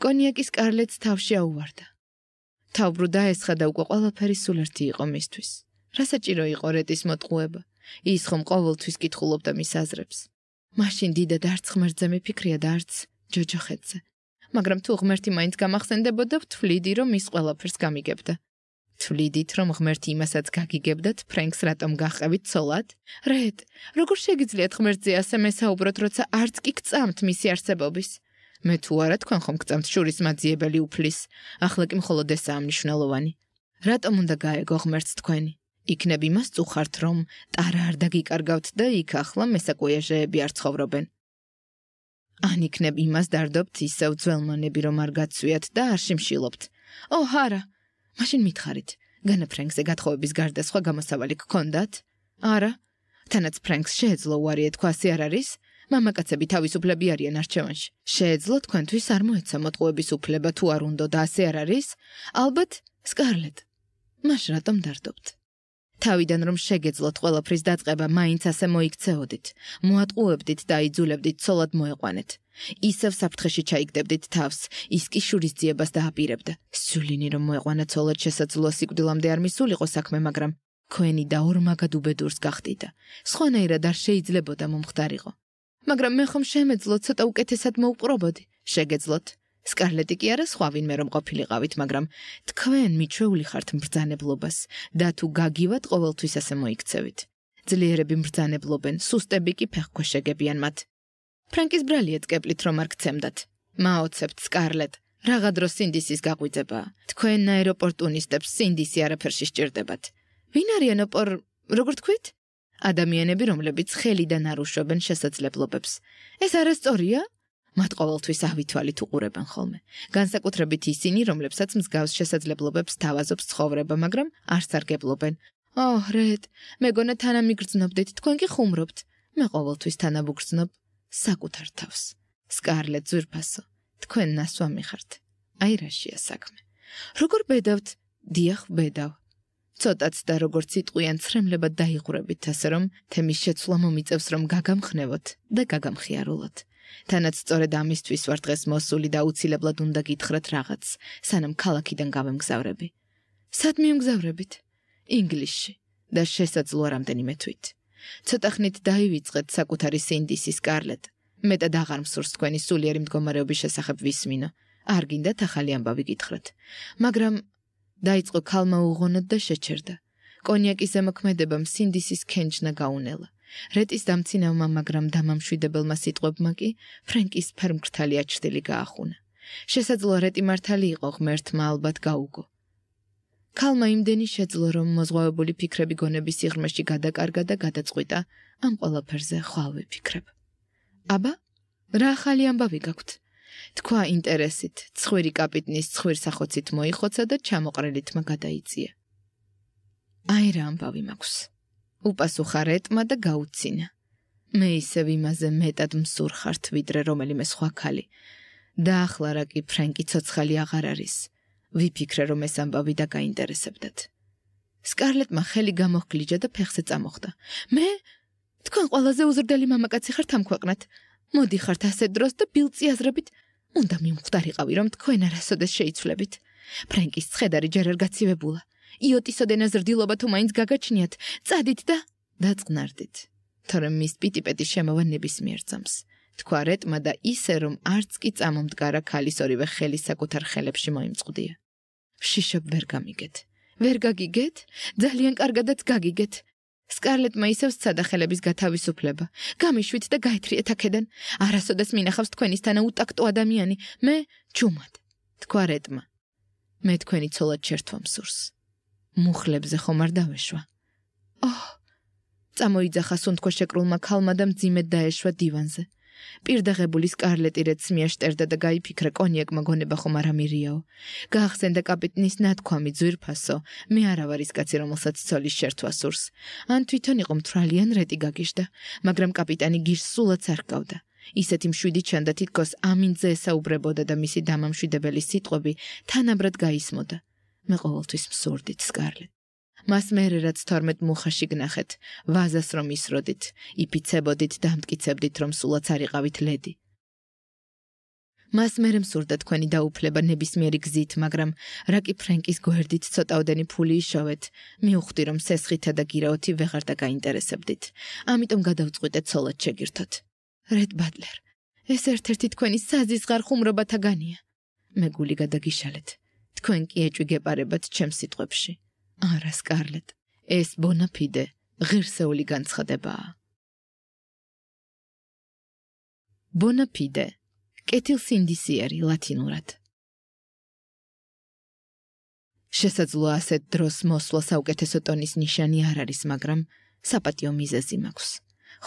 კონიაკის კარლეტს თავში აუვარდა. თავბრუდა ესხადა უკვე ყველაფერი სულ ერთი იყო მისთვის. რა საჭირო იყო რეტის მოტყუება? ის ხომ ყოველთვის კითხულობდა მის აზრებს. მაშინ დიდა დარცხმერძე მიფიქრია და არც ჯოჯოხეთზე. მაგრამ თუ ღმერთი მაინც გამახსენდებოდა, ვთვლიდი, რომ ის ყველაფერს გამიგებდა. ვთვლიდით, რომ ღმერთი იმასაც გაგიგებდათ, ფრენკს რატომ გაყევით ცოლად? რეტ, როგორ შეგიძლიათ ღმერთზე ასე მესაუბროთ, როცა არც კი გწამთ მისი არსებობის? მე თუ არა თქვენ ხომ გწამთ შურის მაძიებელი უფლის ახლა კი მხოლოდ ესაა მნიშვნელოვანი რატომ უნდა გაეგო ღმერთს თქვენი იქნებ იმას წუხართ რომ ტარა არ დაგიკარგავთ და იქ ახლა მესაკვიაჟეები არ ცხოვრობენ ან იქნებ იმას დარდობთ ისევ ძველმანები რომ არ გაცვიათ და არ შიმშილობთ ო ჰარა მაშინ მითხარით განაფრენგზე გათხოვების გარდა სხვა გამოსავალი გქონდათ არა თანაც ფრენგს შეეძლო უარი ეთქვა სი არ არის მამაკაცები თავისუფლები არიან არჩევანში. შეეძლო თქვენთვის არ მოეცა მოტყუების უფლება თუ არ უნდა და ასე არ არის? ალბათ, სკარლეტ. მაშ რატომ დარდობთ? თავიდან რომ შეგეძლოთ ყველაფრის დაწყება, მაინც ასე მოიქცეოდით. მოატყუებდით და იძულებდით ცოლად მოეყვანეთ. ისევ საფრთხეში ჩაიგდებდით თავს, ის კი შურის ძიებას დააპირებდა. სულინი რომ მოეყვანა ცოლად შესაძლოა სიკვდილამდე არ მისულიყო საქმე, მაგრამ ქენი და ორმაგად უბედურს გახდიდა. სხვანაირად არ შეიძლებოდა მომხდარიყო. მაგრამ მე ხომ შემეძლო ცოტა უკეთესად მოვყრობოდი. შეგეძლოთ. სკარლეტი კი არა სხვა ვინმე რომ ყოფილიყავით, მაგრამ თქვენ მიჩვეული ხართ მბრძანებლობას და თუ გაგივათ ყოველთვის ასე მოიქცევით. ძლიერები მბრძანებლობენ, სუსტები კი ფეხქვეშეგებიან მათ. ფრანკის ბრალია წკეპლით რომ არ გცემდათ. მაოცებთ სკარლეტ. რაღა დრო სინდისის გაგვიძება. თქვენ აეროპორტუნისტებს სინდისი არაფერში სჭირდებათ. ვინ არიან ოპორ როგორ თქვით? ადამიანები, რომლებიც ხელიდან არუშობენ შესაძლებლობებს. ეს არასწორია? მათ ყოველთვის ავითვალით უყურებენ ხოლმე. განსაკუთრებით ისინი, რომლებსაც მსგავს შესაძლებლობებს თავაზობს ცხოვრება, მაგრამ არ სარგებლობენ. ოჰ, რედ, მეგონა თანამიგრძნობდეთ, თქვენ კი ხუმრობთ. მე ყოველთვის თანაბუგრძნობ საკუთარ თავს. სკარლეტ ზურფასო, თქვენ ناسვამი ხართ. აი რა შეა საქმე. როგორ ბედავთ? დიახ, ბედავ. ცოტაც და როგორც იტყვიან ცრემლება დაიღურებით ასე რომ თემის შეცვლა მომიწევს რომ გაგამხნევოთ და გაგამხიაროთ თანაც სწორედ ამისთვის ვარ დღეს მოსული და უცილებლად უნდა გითხრათ რაღაც სანამ ქალაქიდან გავემგზავრები სად მიემგზავრებით ინგლისში და შესაძლოა რამდენიმე თვით ცოტა ხნით დაივიწყეთ საკუთარი სინდისის კარლეტ მეტად აღარ მსურს თქვენი სულიერი მდგომარეობის შესახებ ვისმინო არ გინდათ ახალი ამბავი გითხრათ მაგრამ დაიწყო ქალმა უღონოდ და შეჩერდა. კონიაკის ზემოქმედებამ სინდისის ქენჩნა გაუნელა. რეტის დამცინავმა, მაგრამ დამამშვიდებელმა სიტყვებმა კი ფრენკის ფერმკრთალი აჩრდილი გაახუნა. შესაძლოა რეტი მართალი იყო, ღმერთმა ალბათ გაუგო. ქალმა იმდენი შეძლო, რომ მოზღვაებული ფიქრები გონების სიღრმეში გადაკარგა და გადაწყვიტა ამ ყველაფერზე ხვალ ვიფიქრებ. აბა, რა ახალი ამბავი გაქვთ? თქვა ინტერესით. ცხვირი კაპიტნის ცხვირსახოცით მოიხოცა და ჩამოყრილითმა გადაიწია. აი რა ამბავი მაქვს. უპასუხა რეტმა და გაუცინა. მე ისევ იმაზე მეტად მსურხართ, ვიდრე რომელიმე სხვა ხალი. და ახლა რა კი ფრენკი ცოცხალი აღარ არის. ვიფიქრე რომ ეს ამბავი და გაინტერესებდათ. სკარლეტმა ხელი გამოხლიჯა და ფეხზე წამოხდა. მე თქვენ ყველაზე უზრდელი მამაკაცი ხართ ამ ქვეყნად. მოდი ხართ ასე დროს და ბილწი აზრებით უნდა მიმხვდარიყავი, რომ თქვენ არასოდეს შეიცვლებით. ფრენკის ცხედარი ჯერ არ გაცივებულა. იოტისოდენა ზრდილობა თუ მაინც გაგაჩნიათ, წადით და დაწყნარდით. თორემ მის პიტიპედი შემოვა ნებისმიერ ძამს. თქვა რეტმა და ისე რომ არც კი წამომდგარა ქალის ორივე ხელი საკუთარ ხელებში მოიმწყდია. შიშობ ვერ გამიგეთ. ვერ გაგიგეთ? ძალიან კარგადაც გაგიგეთ. სკარლეტმა ისევ სცადა ხელების გათავისუფლება. გამიშვით და გაითრიეთ აქედან. არასოდეს მინახავს თქვენისთანა უტაქტო ადამიანი. მე ჩუმად. თქვა რეტმა. მე თქვენი ცოლად შერთვა მსურს. მუხლებზე ხომ არ დავეშვა? ოჰ. წამოიძახა სუნთქვეშეკრულმა ქალმა და მძიმედ დაეშვა დივანზე. პირდაღებული სკარლეტი რეცმია შტერდა და გაიფიქრა კონიაკმა გონება ხომ არ ამირიაო გაახსენდა კაპიტნის ნათქვამი ძვირფასო მე არა ვარ ის კაცი რომელსაც ცოლის შერთვა სურს ან თვითონ იყო მთვალიან რეტი გაგიშდა მაგრამ კაპიტანი გირს სულაც არ ჰყავდა ისეთი მშვიდი ჩანდა თითქოს ამინძე ესაუბრებოდა და მისი დამამშვიდებელი სიტყვები თანაბრად გაისმოდა მე ყოველთვის მსურდით სკარლეტი მას მერე რაც 12 მუხაში გნახეთ, ვაზას რომ ისროდით, იფიცებოდით და ამტკიცებდით, რომ სულაც არ იყავით ლედი. მას მერე მსურდა თქვენი დაუფლება ნებისმიერი გზით, მაგრამ რაკი ფრენკის გვერდით ცოტაოდენი ფული იშოვეთ. მიუხვდი რომ სესხითა და გირაოთი ვეღარ დაგაინტერესებდით. ამიტომ გადავწყვიტე ცოლად შეგირთოთ. რედ ბატლერ. ეს ერთ-ერთი თქვენი საზისღარ ხუმრობათაგანია. მე გული გადაგიშალეთ. თქვენ კი ეჭვი გეპარებათ ჩემს სიტყვებში. არა სკარლეტ ეს ბონაფიდე ღირსეული განცხადებაა ბონაფიდე კეთილსინდისიერი ლათინურად შესაძლოა ასეთ დროს მოსვლა საუკეთესო ტონის ნიშანი არ არის მაგრამ საპატიო მიზეზი მაქვს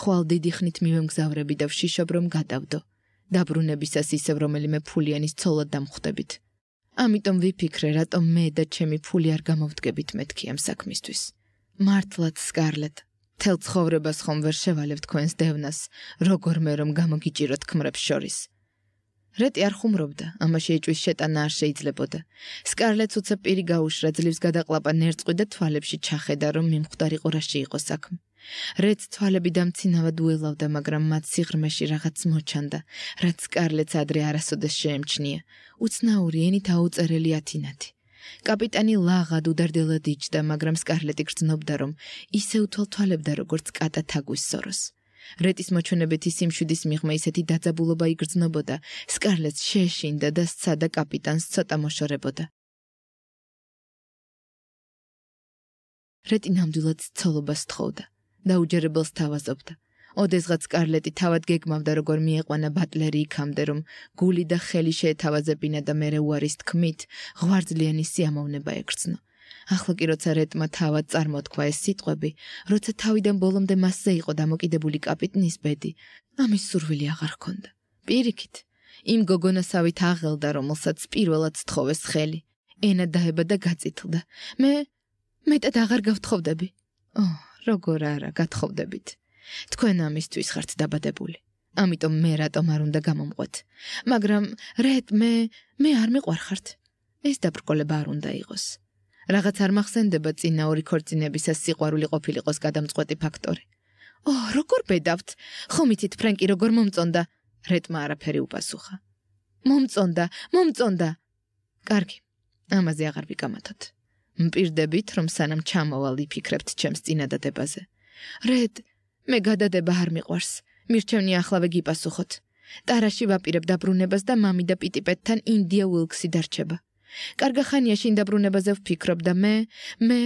ხვალ დიდი ხნით მივემგზავრები და ვშიშობ რომ გადავდო დაბრუნებისას ისევ რომელიმე ფულიანის ცოლად დამხვდებით ამიტომ ვიფიქრე, რატომ მე და ჩემი ფული არ გამოვდგებით მეთქი ამ საქმისთვის. მართლაც სკარლეტ, თელ ცხოვრებას ხომ ვერ შევალებ თქვენს დევნას, როგორ მე რომ გამოგიჭირო თქმრებს შორის. რეტი არ ხუმრობდა, ამაში ეჭვის შეტანა არ შეიძლებოდა. სკარლეტს უცებ პირი გაუშრა, ძლივს გადაყლაპა ნერწყვი და თვალებში ჩახედა, რომ მიმხვდარიყო რა შეიძლება იყოს საქმე. რეც თვალები დამცინავად უელავდა, მაგრამ მათ სიღრმეში რაღაც მოჩანდა, რაც კარლეც ადრე არასოდეს შეემჩნია. უცნაური ენით აუწერელი ათინათი. კაპიტანი ლაღად უდარდელად იჯდა, მაგრამ სკარლეტი გრძნობდა, რომ ისე უთვალთვალებდა, როგორც კატა თაგვის სოროს. რეტის მოჩვენებით სიმშვიდის მიღმა ისეთი დაძაბულობა იგრძნობოდა, სკარლეტს შეეშინდა და სცადა კაპიტანს ცოტა მოშორებოდა. რეტი ნამდვილად ცოლობას თხოვდა. დაუჯერებელს თავაზობდა. ოდესღაც კარლეტი თავად გეკმავდა როგორ მიეყვანა ბატლერი იქამდე რომ გული და ხელი შეეთავაზებინა და მეરે უარის თქმით ღვარძლიანი სიამოვნება ეკრცნო ახლა კი როცა რეტმა თავად წარმოთქვა ეს სიტყვები როცა თავიდან ბოლომდე მასზე იყო დამოკიდებული კაპიტნის ბედი ამის სურვილი აღარ ჰქონდა პირიქით იმ გოგონასავით აღელდა რომელსაც პირველად თხოვეს ხელი ენა დაება და გაწითლდა მე მეტად აღარ გავთხოვდები ოჰ როგორ არა გათხოვდებით თქვენ ამისთვის ხართ დაბადებული ამიტომ მე რატომ არ უნდა გამომყოთ მაგრამ რეთ მე მე არ მიყვარხართ ეს დაბრკოლება არ უნდა იყოს რაღაც არ მახსენდება წინა ორი ქორწინებისა სიყვარული ყოფილიყოს გადამწყვეტი ფაქტორი ო როგორ ბედავთ ხომიცით ფრენკი როგორ მომწონდა რეთმა არაფერი უპასუხა მომწონდა მომწონდა კარგი ამაზე აღარ ვიკამათოთ მპირდებით, რომ სანამ ჩამოვალ იფიქრებთ ჩემს წინადადებაზე. რედ, მე გადადება არ მიყვარს. მირჩევნი ახლავე გიპასუხოთ. ტარაში ვაპირებ დაბრუნებას და მამი და პიტიპეტთან ინდია უილქსი დარჩება. კარგახანია შინ დაბრუნებაზე ვფიქრობ და მე, მე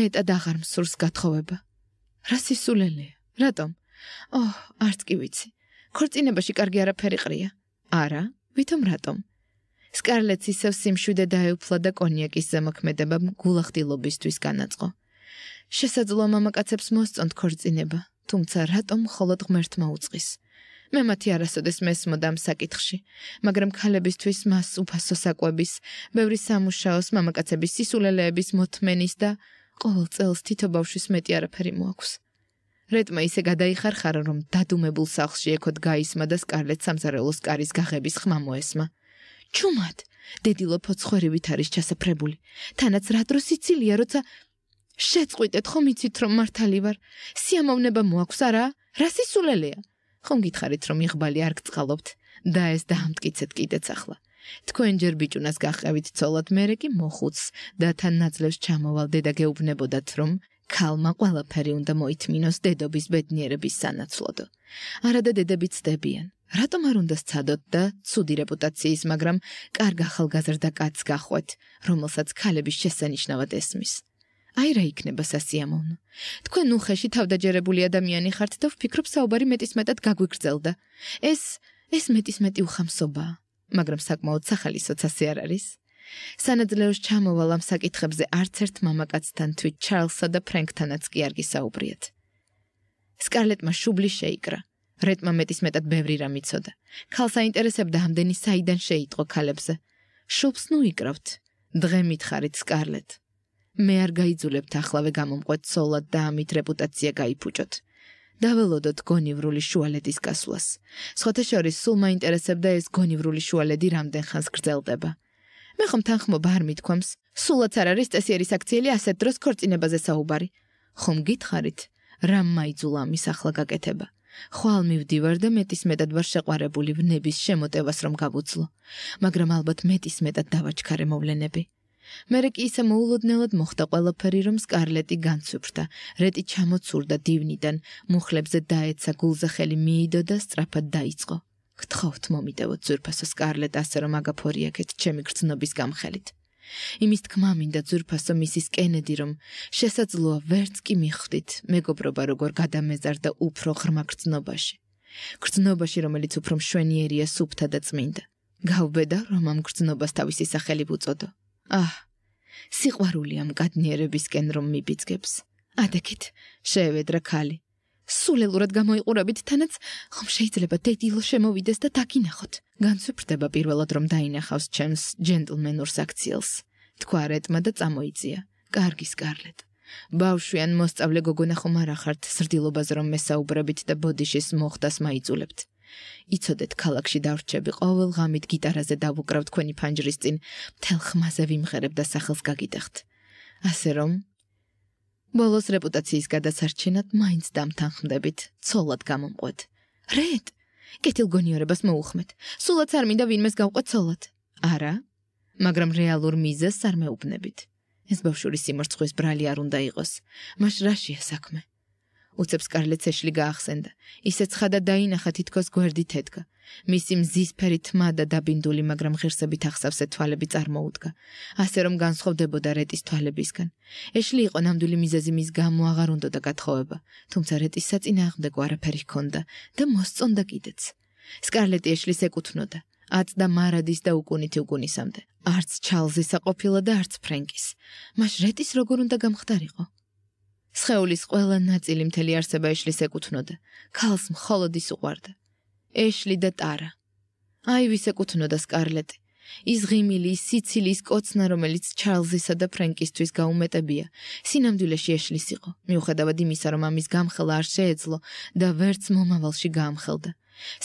მეტად აღარ მსურს გათხოვება. რა სისულელეა? რატომ? ოჰ, არც კი ვიცი. ქორწინებაში კარგი არაფერი ყრია. არა, ვითომ რატომ? სკარლეტს ისევ სიმშვიდე დაეუფლა და კონიაკის ზემოქმედებამ გულახდილობისთვის განაწყო. შესაძლოა მამაკაცებს მოსწონთ ქორწინება, თუმცა რატომ მხოლოდ ღმერთმა უწყის? მე მათი არასოდეს მესმოდა ამ საკითხში, მაგრამ ქალებისთვის მას უფასო საკვების, ბევრი სამუშაოს, მამაკაცების სისულელეების მოთმენის და ყოველ წელს თითო ბავშვის მეტი არაფერი მოაქვს. რედმა ისე გადაიხარხარა, რომ დადუმებულ სახლში ექოთ გაისმა და სკარლეტ სამზარეულოს კარის გაღების ხმამოესმა. ჩუმად დედილო ფოცხვერივით არის ჩასაფრებული თანაც რა დრო სიცილია როცა შეწყვიტეთ ხომ იცით რომ მართალი ვარ სიამოვნება მოაქვს არა რა სისულელეა ხომ გითხარით რომ იღბალი არ გწყალობთ და ეს დაამტკიცეთ კიდეც ახლა თქვენ ჯერ ბიჭუნას გაყევით ცოლად მერე კი მოხუც და თან ნაძლებს ჩამოვალ დედა გეუბნებოდათ რომ ქალმა ყველაფერი უნდა მოითმინოს დედობის ბედნიერების სანაცვლოდ არადა დედები ცდებიან რატომ არ უნდა სცადოთ და ცუდი რეპუტაციის, მაგრამ კარგ ახალგაზრდა კაცს გახვეთ, რომელსაც ქალების შესანიშნავად ესმის. აი რა იქნება სასიამოვნო. თქვენ უხეში თავდაჯერებული ადამიანი ხართ და ვფიქრობ საუბარი მეტისმეტად გაგვიგრძელდა. ეს ეს მეტისმეტი უხამსობა, მაგრამ საკმაოდ სახალი სოცასი არ არის. სანადლეოს ჩამოვალ ამ საკითხებზე არც ერთ მამაკაცთან თვით ჩარლსსა და ფრენკთანაც კი არ გისაუბრიათ. სკარლეტმა შუბლი შეიკრა. რეტმა მეტის მეტად ბევრი რამ იცოდა. ქალს აინტერესებდა ამდენი საიდან შეიტყო ქალებზე. შუბს ნუ იკრავთ. დღე მითხარით სკარლეტ. მე არ გაიძულებთ ახლავე გამომყვეთ სოლად და ამით რეპუტაცია გაიფუჭოთ. დაველოდოთ გონივრული შუალედის გასვლას. შეხოთეშორის სულ მაინტერესებდა ეს გონივრული შუალედი რამდენ ხანს გრძელდება. მე ხომ თანხმობ არ მითქვამს. სულაც არ არის წესიერის აქციელი ასეთ დროს ქორწინებაზე საუბარი. ხომ გითხარით, რამ მაიძულა მის ახლა გაკეთება? ხვალ მივდივარ და მეტისმეტად ვარ შეყვარებული ვნების შემოტევას რომ გავუძლო მაგრამ ალბათ მეტისმეტად დავაჩქარე მოვლენები მე რე კი ისე მოულოდნელად მოხდა ყველაფერი რომ სკარლეტი განცუფდა რეტი ჩამოცურდა დივნიდან მუხლებზე დაეცა გულზახელი მიიდო და სწრაფად დაიწყო გთხოვთ მომიტევოთ ზურფასო სკარლეტ ასე რომ აგაფორიაქეთ ჩემი გრძნობის გამხელით იმის თქმა მინდა ძურფასო მისის კენედი რომ შესაძლოა ვერც კი მიხვდით მეგობრობა როგორ გადამეზარდა უფრო ღრმა გრძნობაში გრძნობაში რომელიც უფრო მშვენიერია სუფთა და წმინდა გავბედა რომ ამ გრძნობას თავისი სახელი ვუწოდო აჰ სიყვარული ამ კადნიერებისკენ რომ მიბიძგებს ადეკით შეევედრა ხალი სულელურად გამოიყურებით, თანაც ხომ შეიძლება დედილო შემოვიდეს და დაგინახოთ. განსუფრდება პირველად რომ დაინახავს ჩემს ჯენტლმენურ საქციელს. თქვა რეტმა და წამოიწია. კარგი სკარლეტ. ბავშვი ან მოსწავლე გოგონა ხომ არ ახართ სრდილობაზე რომ მესაუბრებით და ბოდიშის მოხდას მაიწულებთ. იცოდეთ ქალაქში დავრჩები ყოველ ღამით გიტარაზე დავუკრავ თქვენი ფანჯრის წინ მთელ ხმაზე ვიმღერებ და სახელს გაგიტახთ ასე რომ ბოლოს რეპუტაციის გადასარჩენად მაინც დამთანხმდებით, ცოლად გამომყვეთ. რედ, კეთილგონიერებას მოუხმეთ. სულაც არ მინდა ვინმეს გავყვეთ ცოლად. არა, მაგრამ რეალურ მიზეს არ მეუბნებით. ეს ბავშვის სიმორცხვის ბრალი არ უნდა იყოს. მას რაშია საქმე? უცებ სკარლეტ ცეშლი გაახსენდა. ისე ცხადა დაინახა თითქოს გვერდით ედგა. მისი მზისფერი თმა და დაბინდული, მაგრამ ღირსებით ახსავსე თვალები წარმოუდგა, ასე რომ განსხვავდებოდა რეტის თვალებისგან. ეშლი იყო ნამდვილი მიზეზი მის გამო აღარ უნდა გათხოვება, თუმცა რეტის საწინააღმდეგო არაფერი ჰქონდა და მოსწონდა კიდეც. სკარლეტი ეშლის ეკუთვნოდა, აწ და მარადის და უკუნითი უკუნისამდე, არც ჩარლზისა ყოფილა და არც ფრენკის. მას რეტის როგორ უნდა გამხდარიყო? სხეულის ყველა ნაწილი მთელი არსება ეშლის ეკუთვნოდა. ქალს მხოლოდ ის უყვარდა. ეშლი და ტარა. აი ვის ეკუთვნოდა სკარლეტი. ის ღიმილი, ის სიცილი, ის კოცნა, რომელიც ჩარლზისა და ფრენკისთვის გაუმეტებია. სინამდვილეში ეშლის იყო, მიუხედავად იმისა, რომ ამის გამხელა არ შეეძლო და ვერც მომავალში გამხელდა.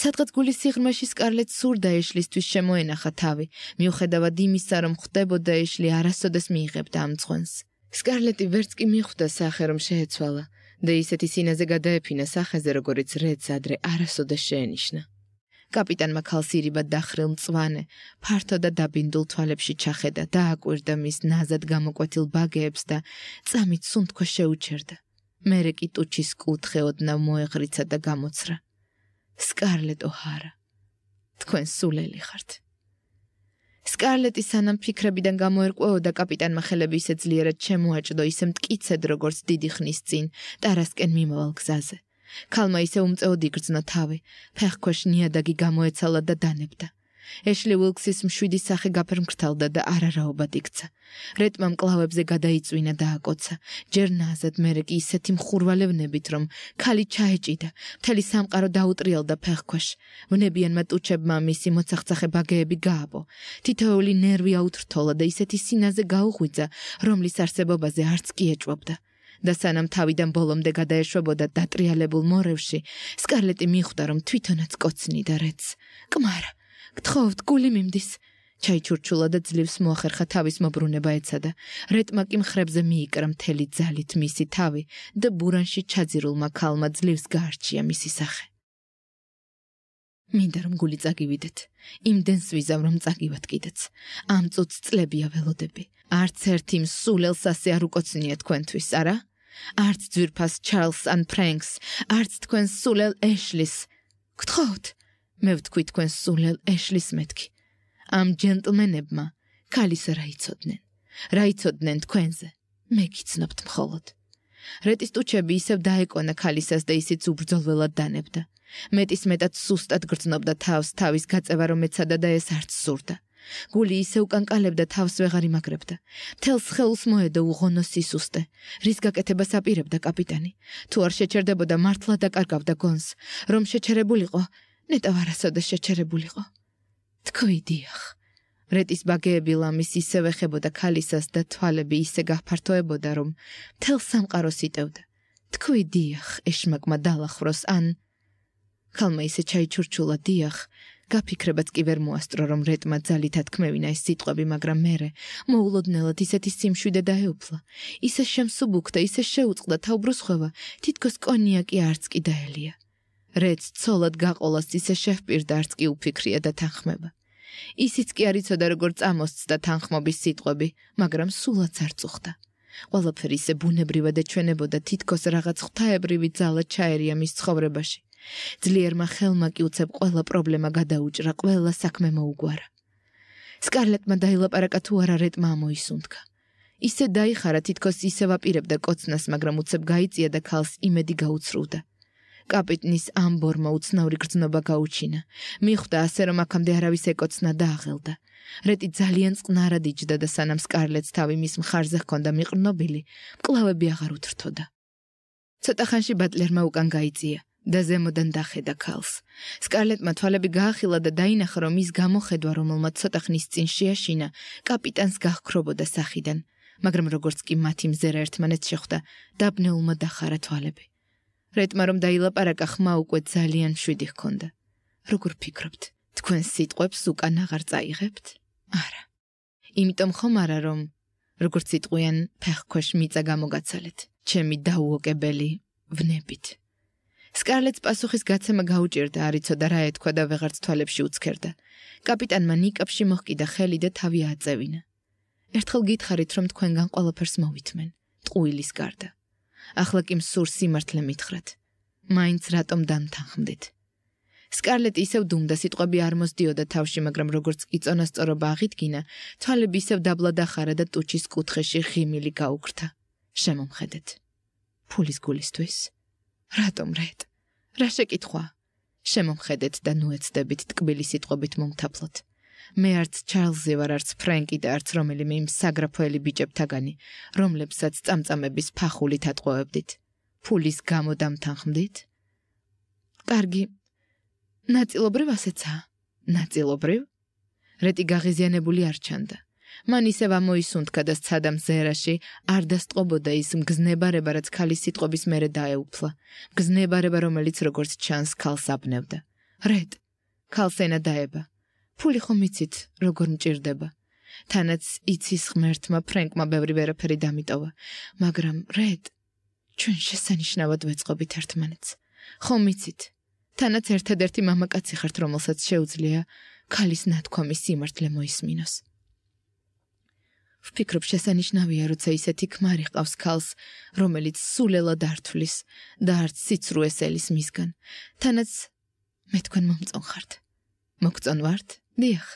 სადღაც გულის სიღრმეში სკარლეტს სურდა ეშლისთვის შემოენახა თავი, მიუხედავად იმისა, რომ ხვდებოდა ეშლი არასოდეს მიიღებდა ამ წვენს. სკარლეტი ვერც კი მიხვდა სახე რომ შეეცვალა. და ისეთი სინაზე გადაეფინა სახეზე, როგორც რეც ადრე არასოდა შეენიშნა. კაპიტანმა ხალსირიბად დახრილ მწვანე, ფართო და დაბინდულ თვალებში ჩახედა და აკვირდა მის ნაზად გამოკვეთილ ბაგეებს და წამით სუნთქვა შეუჩერდა. მერე კი ტუჩის კუთხეოდნა მოეღრიცა და გამოცრა. სკარლეტო ჰარა, თქვენ სულელი ხართ. სკარლეტის სანამ ფიქრებიდან გამოერკვეოდა კაპიტანმა ხელები ისე ძლიერად შემოაჭდო ისე მткиცედ როგორც დიდი ხნის წინ ტარასკენ მიმავალ გზაზე ქალმა ისე უმწეოდი გრძნო თავი ფეხქვეშ ნიადაგი გამოეცალა და დანებდა ეშლი უილქსის მშვიდი სახე გაფერმკრთალდა და არარაობად იქცა. რეტმა მკლავებზე გადაიწვინა და აკოცა. ჯერ ნაზად, მერე კი ისეთი მხურვალევნებით, რომ ხალი ჩაეჭიდა, მთელი სამყარო დაუტრიალდა ფეხქვეშ. ვნებიანმა ტუჩებმა მისი მოცახცახე ბაგეები გააბო. თითოეული ნერვი აუთრთოლა და ისეთი სინაზე გაუღვიძა, რომლის არსებობაზე არც კი ეჭვობდა. და სანამ თავიდან ბოლომდე გადაეშვებოდა დატრიალებულ მორევში, სკარლეტი მიხვდა, რომ თვითონაც კოცნიდა რეც. კმარა გთხოვთ, გული მიმდის. ჩაიჩურჩულა და ძლივს მოახერხა თავის მობრუნება ეცადა. რეტმა კი მხრებზე მიიკრა მთელი ძალით მისი თავი და ბურანში ჩაძირულმა ქალმა ძლივს გაარჩია მისი სახე. მინდა რომ გული წაგივიდეთ. იმდენს ვიზამ რომ წაგივათ კიდეც. ამ წუთს წლებია ველოდები. არც ერთი მსულელს ასე არ უკოცნია თქვენთვის, არა? არც ძვირფას ჩარლს ან ფრენქს, არც თქვენს სულელ ეშლის. გთხოვთ? მე ვთქვი თქვენ სულელ ეშლის მეთქი ამ ჯენტლმენებმა ქალის რა იცოდნენ რა იცოდნენ თქვენზე მე გიცნობთ მხოლოდ რეტისტუჩები ისევ დაეკონა ქალისას და ისიც უბრძოლველად დანებდა მეტის მეტად სუსტად გრძნობდა თავს თავის გაწევა რომ ეცადა და ეს არც სურდა გული ისე უკანკალებდა თავს ვეღარ იმაგრებდა თელს ხელს მოედო უღონო სისუსტე რის გაკეთებას აპირებდა კაპიტანი თუ არ შეჩერდებოდა მართლა დაკარგავდა გონს რომ შეჩერებულიყო ნეტავ არასოდეს შეჩერებულიყო. თქო იდიახ. რეტის ბაგეები ლამის ისევე ხებოდა ქალისას და თვალები ისე გაფართოებოდა რომ მთელ სამყაროს იტევდა. თქო იდიახ, ეშმაკმა დაлахროს ან ქალმა ისე ჩაიჩურჩულა დიახ. გაფიქრებაც კი ვერ მოასწრო რომ რეტმა ძალითა თქმევინა ეს სიტყვები, მაგრამ მერე მოულოდნელად ისეთი სიმშვიდე დაეუფლა. ისე შემსუბუქდა, ისე შეუწყდა თაუბრუს ხვევა, თითქოს კონიაკი არც კი დაელია. რეც ცოლად გაყოლას ისე შეჰპირდა არც კი უფიქრია და თანხმება. ისიც კი არ იცოდა როგორ წამოსცდა თანხმობის სიტყვები, მაგრამ სულაც არ წუხდა. ყველაფერი ისე ბუნებრივად ეჩვენებოდა თითქოს რაღაც ღთაებრივი ძალა ჩაერია მის ცხოვრებაში. ძლიერმა ხელმა კი უცებ ყველა პრობლემა გადაუჭრა, ყველა საქმე მოუგვარა. სკარლეტმა დაილაპარაკა თუ არა რეტმა ამოისუნთქა. ისე დაიხარა თითქოს ისევ აპირებდა კოცნას, მაგრამ უცებ გაიწია და ქალს იმედი გაუცრუდა. კაპიტნის ამბორმა უცნაური გრძნობა გაუჩინა. მიხვდა ასე რომ აქამდე არავის ეკოცნა და აღელდა. რეტი ძალიან წყნარად იჯდა და სანამ სკარლეტს თავი მის მხარზე ჰქონდა მიყრნობილი, მკლავები აღარ უთრთოდა. ცოტა ხანში ბატლერმა უკან გაიწია და ზემოდან დახედა ქალს. სკარლეტმა თვალები გაახილა და დაინახა რომ ის გამოხედვა რომელმაც ცოტა ხნის წინ შეაშინა, კაპიტანს გახქრობოდა სახიდან. მაგრამ როგორც კი მათი მზერა ერთმანეთს შეხვდა, დაბნეულმა დახარა თვალები. რეტმა რომ დაილაპარაკა ხმა უკვე ძალიან შვიდი ჰქონდა. როგორ ფიქრობთ, თქვენ სიტყვებს უკან აღარ წაიღებთ? არა. იმიტომ ხომ არა რომ როგორც სიტყვიან ფეხქვეშ მიწა გამოგაცალეთ, ჩემი დაუოკებელი ვნებით. სკარლეტს პასუხის გაცემა გაუჭირდა, არიცოდა რა ეთქვა და ვეღარც თვალებში უცხერდა. კაპიტანმა ნიკაპში მოხკიდა ხელი და თავი აწევინა. ერთხელ გითხარით რომ თქვენგან ყველაფერს მოვითმენ, ტყუილის გარდა. ახლა კი მსურ სიმართლე მითხრათ. მაინც რატომ დამთანხმდით? სკარლეტი ისევ დუმდა სიტყვები არ მოსდიოდა თავში, მაგრამ როგორც კი წონასწორობა აღიდგინა, თვალები ისევ დაბლა დახარა და ტუჩის კუთხეში ღიმილი გაუქრთა. შემომხედეთ. ფულის გულისთვის? რატომ რეთ? რა შეკითხვა? შემომხედეთ და ნუ ეცდებით ტკბილი სიტყვებით მომთაფლოთ. მე არც ჩარლზი ვარ, არც ფრენკი და არც რომელიმე იმ საგრაფოელი ბიჭებთაგანი, რომლებსაც წამწამების ფახულით ატყუებდით. ფულის გამო დამთანხმდით? კარგი. ნაწილობრივ ასეცა. ნაწილობრივ? რეტი გაღიზიანებული არ ჩანდა. მან ისევ ამოისუნთქა და სცადა მზერაში, არ დასწყობოდა ის მგზნებარება, რაც ქალის სიტყვების მერე დაეუფლა. მგზნებარება, რომელიც როგორც ჩანს, ქალს აბნევდა. რეტ. ქალს ენა დაება. ფული ხომ იცით, როგორ მჭirdება. თანაც იცის ღმერთმა ფრენკმა ბევრი ვერაფერი დამიტოვა, მაგრამ რედ ჩვენ შესანიშნავად ვეწყობით ერთმანეთს. ხომ იცით, თანაც ერთადერთი მამაკაცი ხართ, რომელსაც შეუძლია ქალის ნათქვამი სიმართლე მოისმინოს. ვფიქრობ, შესანიშნავია, როცა ისეთი ქმარი ყავს ქალს, რომელიც სულელად ართვლის და არც სიცრუეს ელის მისგან. თანაც მე თქვენ მომწონხართ. მოგწონვართ? დიახ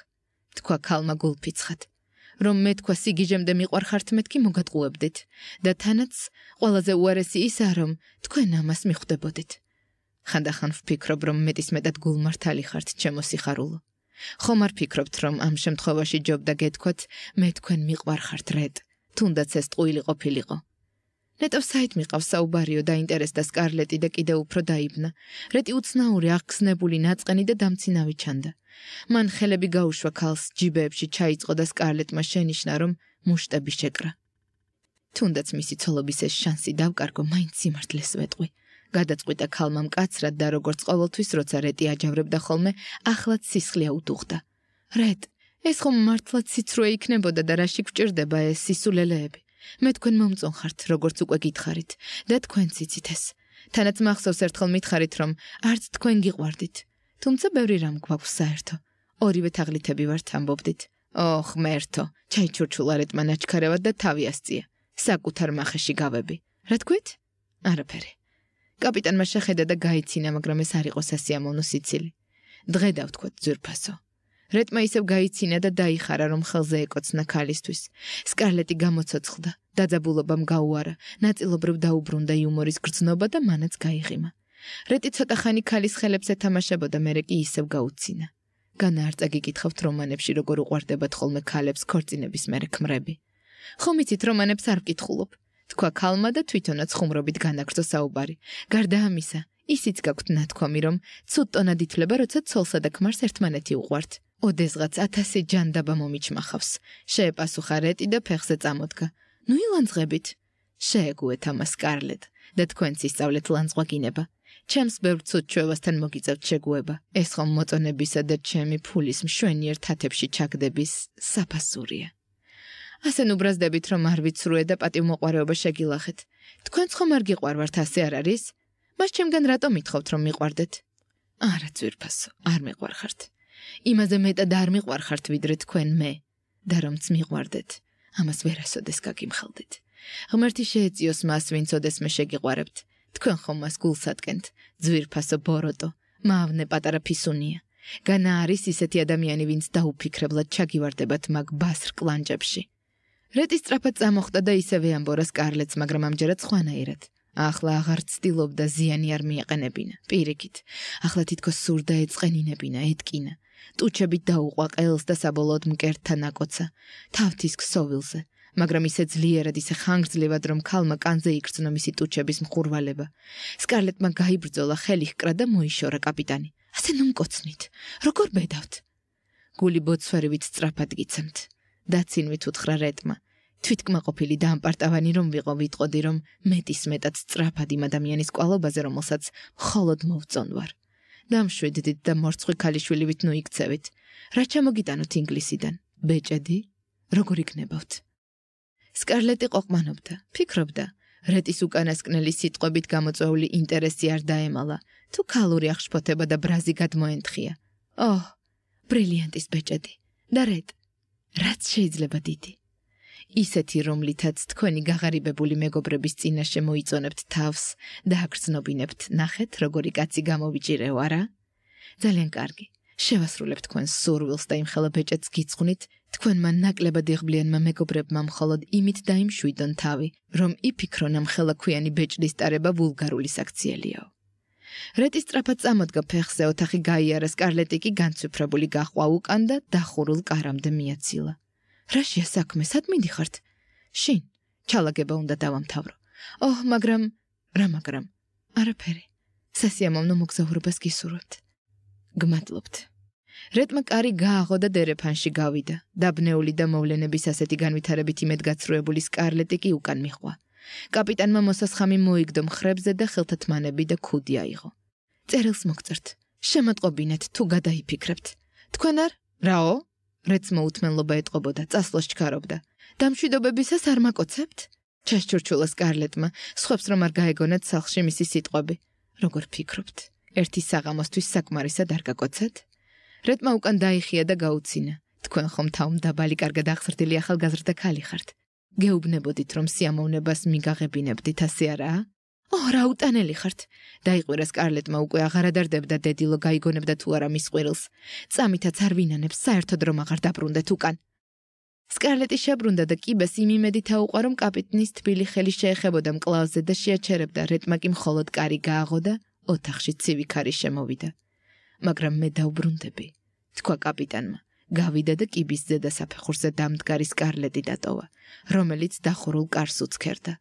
თქვა ქალმა გულფიცხად რომ მე თქვა სიგიჟემდე მიყარხართ მეთქი მოგატყუებდით და თანაც ყველაზე უარესი ისა რომ თქვენ ამას მიხვდებოდით ხანდახან ვფიქრობ რომ მეტისმეტად გულმართალი ხართ ჩემო სიხარულო ხომ არ ფიქრობთ რომ ამ შემთხვევაში ჯობდა გეთქვათ მე თქვენ მიყარხართ რეტ თუნდაც ეს ტყუილი ყოფილიყო რეტო საით მიყავს საუბარიო და ინტერესდა სკარლეტი და კიდე უფრო დაიბნა. რეტი უცნაური აღგზნებული ნაწყენი და დამცინავი ჩანდა. მან ხელები გაუშვა ქალს ჯიბეებში ჩაიწყო და სკარლეტმა შენიშნა რომ მუშტები შეკრა. თუნდაც მისი ცოლობის ეს შანსი დავკარგო, მაინც სიმართლეს ვეტყვი. გადაწყვიტა ქალმა მკაცრად და როგორც ყოველთვის როცა რეტი აჯავრებდა ხოლმე, ახლაც სისხლია უდუღდა. რეტ, ეს ხომ მართლაც სიცრუე იქნებოდა და რაში გჭირდება ეს სისულელეები? მე თქვენ მომწონხართ, როგორც უკვე გითხარით და თქვენ ციცით ეს. თანაც მახსოვს ერთხელ მითხარით, რომ არც თქვენ გიყვარდით, თუმცა ბევრი რამ გვაქვს საერთო. ორივე თაღლითები ვართ ამბობდით. ოხ, მერთო, ჩაიჩურჩულარეთ მანაჩქარევად და თავი ასწია. საკუთარ მახეში გავები. რა თქვით? არაფერი. კაპიტანმა შეხედა და გაიცინა, მაგრამ ეს არ იყო სასიამოვნო სიცილი. დღე დავთქვა ძვირფასო. რეტმა ისევ გაიცინა და დაიხარა რომ ხელზე ეკოცნა ქალისთვის სკარლეტი გამოცოცხლდა დაძაბულობამ გაუარა ნაწილობრივ დაუბრუნდა იუმორის გრძნობა და მანაც გაიღიმა რეტი ცოტა ხანი ქალის ხელებს ეთამაშებოდა მერე კი ისევ გაუცინა განაარწაგი გითხოვთ რომანებში როგორ უყვარდებათ ხოლმე ქალებს ქორწინების მერე ქმრები ხომ იცით რომანებს არ ვკითხულობ თქვა ქალმა და თვითონაც ხუმრობით განაგრძო საუბარი გარდა ამისა ისიც გაგვთ ნათქვამი რომ ცუდ ტონად ითვლება როცა ცოლსა და ქმარს ერთმანეთი უყვართ ოდესღაც 1000 ჯანდაბა მომიჩმახავს. შეეპასუხა რეტი და ფეხზე წამოდგა. ნუ ილანძღებით. შეეგუეთ ამას კარლეტ და თქვენც ისწავლეთ ლანძღვა გინება. ჩემს ბევრ ცოტ ჩვევასთან მოგიწევთ შეგუება. ეს ხომ მოწონებისა და ჩემი ფულის მშვენიერ თათებში ჩაგდების საფასურია. ასენ უბრაზდებით რომ არ ვიცრუე და პატივმოყვარეობა შეგილახეთ. თქვენც ხომ არ გიყვარვართ ასე არ არის? მას ჩემგან რატომ ითხოვთ რომ მიყვარდეთ? არა ძვირფასო, არ მიყვარხართ. იმაზე მეტად არ მიყვარხართ ვიდრე თქვენ მე და რომც მიყვარდეთ ამას ვერასოდეს გაგიმხალდეთ ღმერთი შეეციოს მას ვინც ოდეს მე შეგიყვარებთ თქვენ ხომ მას გულსადკენთ ძვირფასო ბოროტო მავნე პატარა ფისუნია განა არის ისეთი ადამიანი ვინც დაუფიქრებლად ჩაგივარდებათ მაგ ბასრ კლანჯებში რეტი სწრაფად წამოხტა და ისევე ამბორას კარლეც მაგრამ ამჯერად ხვანაერად ახლა აღარ ცდილობდა ზიანი არ მიეყენებინა პირიქით ახლა თითქოს სურდა ეწყენინებინა ეთკინა ტუჩებით დაუყვა ყელს და საბოლოოდ მკერდთა ნაკოცა თავთის ქსოვილზე მაგრამ ისე ძლიერად ისე ხანგრძლივად რომ ქალმა კანზე იგრძნო მისი ტუჩების მხურვალება სკარლეტმა გაიბრძოლა ხელი ჰკრა და მოიშორა კაპიტანი ასე ნუ მკოცნით როგორ ბედავთ გული ბოცვარივით სწრაფად გიცემთ დაცინვით უთხრა რეტმა თვითკმაყოფილი და ამპარტავანი რომ ვიყო ვიტყოდი რომ მეტის მეტად სწრაფად იმ ადამიანის კვალობაზე რომელსაც მხოლოდ მოვწონვარ დამშვიდდით და მორცხვი ქალიშვილი ვით ნუიქცევით. რა ჩამოგიტანოთ ინგლისიდან? ბეჭედი? როგორ იქნებავთ? სკარლეტი ყოყმანობდა, ფიქრობდა, რეტის უკანასკნელი სიტყვებით გამოწვეული ინტერესი არ დაემალა, თუ ქალური აღშფოთება და ბრაზი გადმოენთხია. ოჰ, ბრილიანტის ბეჭედი. და რეტ, რაც შეიძლება დიდი? ისეთი, რომლითაც თქვენი გაღარიბებული მეგობრების წინაშე მოიწონებთ თავს და აგრძნობინებთ, ნახეთ, როგორი კაცი გამოვიჭირეო, არა? ძალიან კარგი. შევასრულებთ თქვენს სურვილს და იმხელებ ეჭეთს გიცხნით, თქვენმა ნაკლებად იღბლიანმა მეგობრებმა მხოლოდ იმით დაიმშვიდონ თავი, რომ იფიქრონ ამ ხელაქვიანი ბეჭდის tareba ვულგარული საქციელიო. რეტი სტრაფად წამოდგა ფეხზე, ოთახი გაიარა, სკარლეტი კი განცუფრებული გახვა უკან და დახურულ კარამდე მიაცილა. რაშია საქმე, სად მიდიხართ? შინ, ჩალაგება უნდა დავამთავრო. ოჰ, მაგრამ, რა მაგრამ? არაფერი. სასიამოვნო მოგზაურობას გისურვებთ. გმადლობთ. რეტმა კარი გააღო და დერეფანში გავიდა. დაბნეული და მოვლენების ასეთი განვითარებით იმედგაცრუებული სკარლეტი კი უკან მიყვა. კაპიტანმა მოსასხამი მოიგდო მხრებზე და ხელთათმანები და ქუდი აიღო. წერილს მოგწერთ. შემატყობინეთ თუ გადაიფიქრებთ. თქვენ არ? რაო? რაც მოუთმენლობა ეტყობოდა, წასვლას ჩქარობდა. დამშვიდობებისას არ მაკოცებთ? ჩაშჩურჩულა სკარლეტმა, სხვებს რომ არ გაეგონათ სახლში მისი სიტყვები. როგორ ფიქრობთ? ერთი საღამოსთვის საკმარისად არ გაკოცეთ? რეტმა უკან დაიხია და გაუცინა. თქვენ ხომ თავმ დაბალი კარგად აღზრდილი ახალგაზრდა ქალი ხართ. გეუბნებოდით რომ სიამოვნებას მიგაღებინებდით, ასე არაა? ო რა უტანელი ხართ დაიყვირა სკარლეტმა უკვე აღარადარდებდა დედილო გაიგონებდა თუ არა მის ყვირილს წამითაც არ ვინანებს საერთოდ რომ აღარ დაბრუნდეთ უკან სკარლეტი შებრუნდა და კიბეს იმ იმედითა უყვა რომ კაპიტნის თბილი ხელი შეეხებოდა მკლავზე და შეაჩერებდა რეტმა კი მხოლოდ კარი გააღო და ოთახში ცივი ქარი შემოვიდა მაგრამ მე დაუბრუნდები თქვა კაპიტანმა გავიდა და კიბის ზედა საფეხურზე დამდგარი სკარლეტი დატოვა რომელიც დახურულ კარს უცხერდა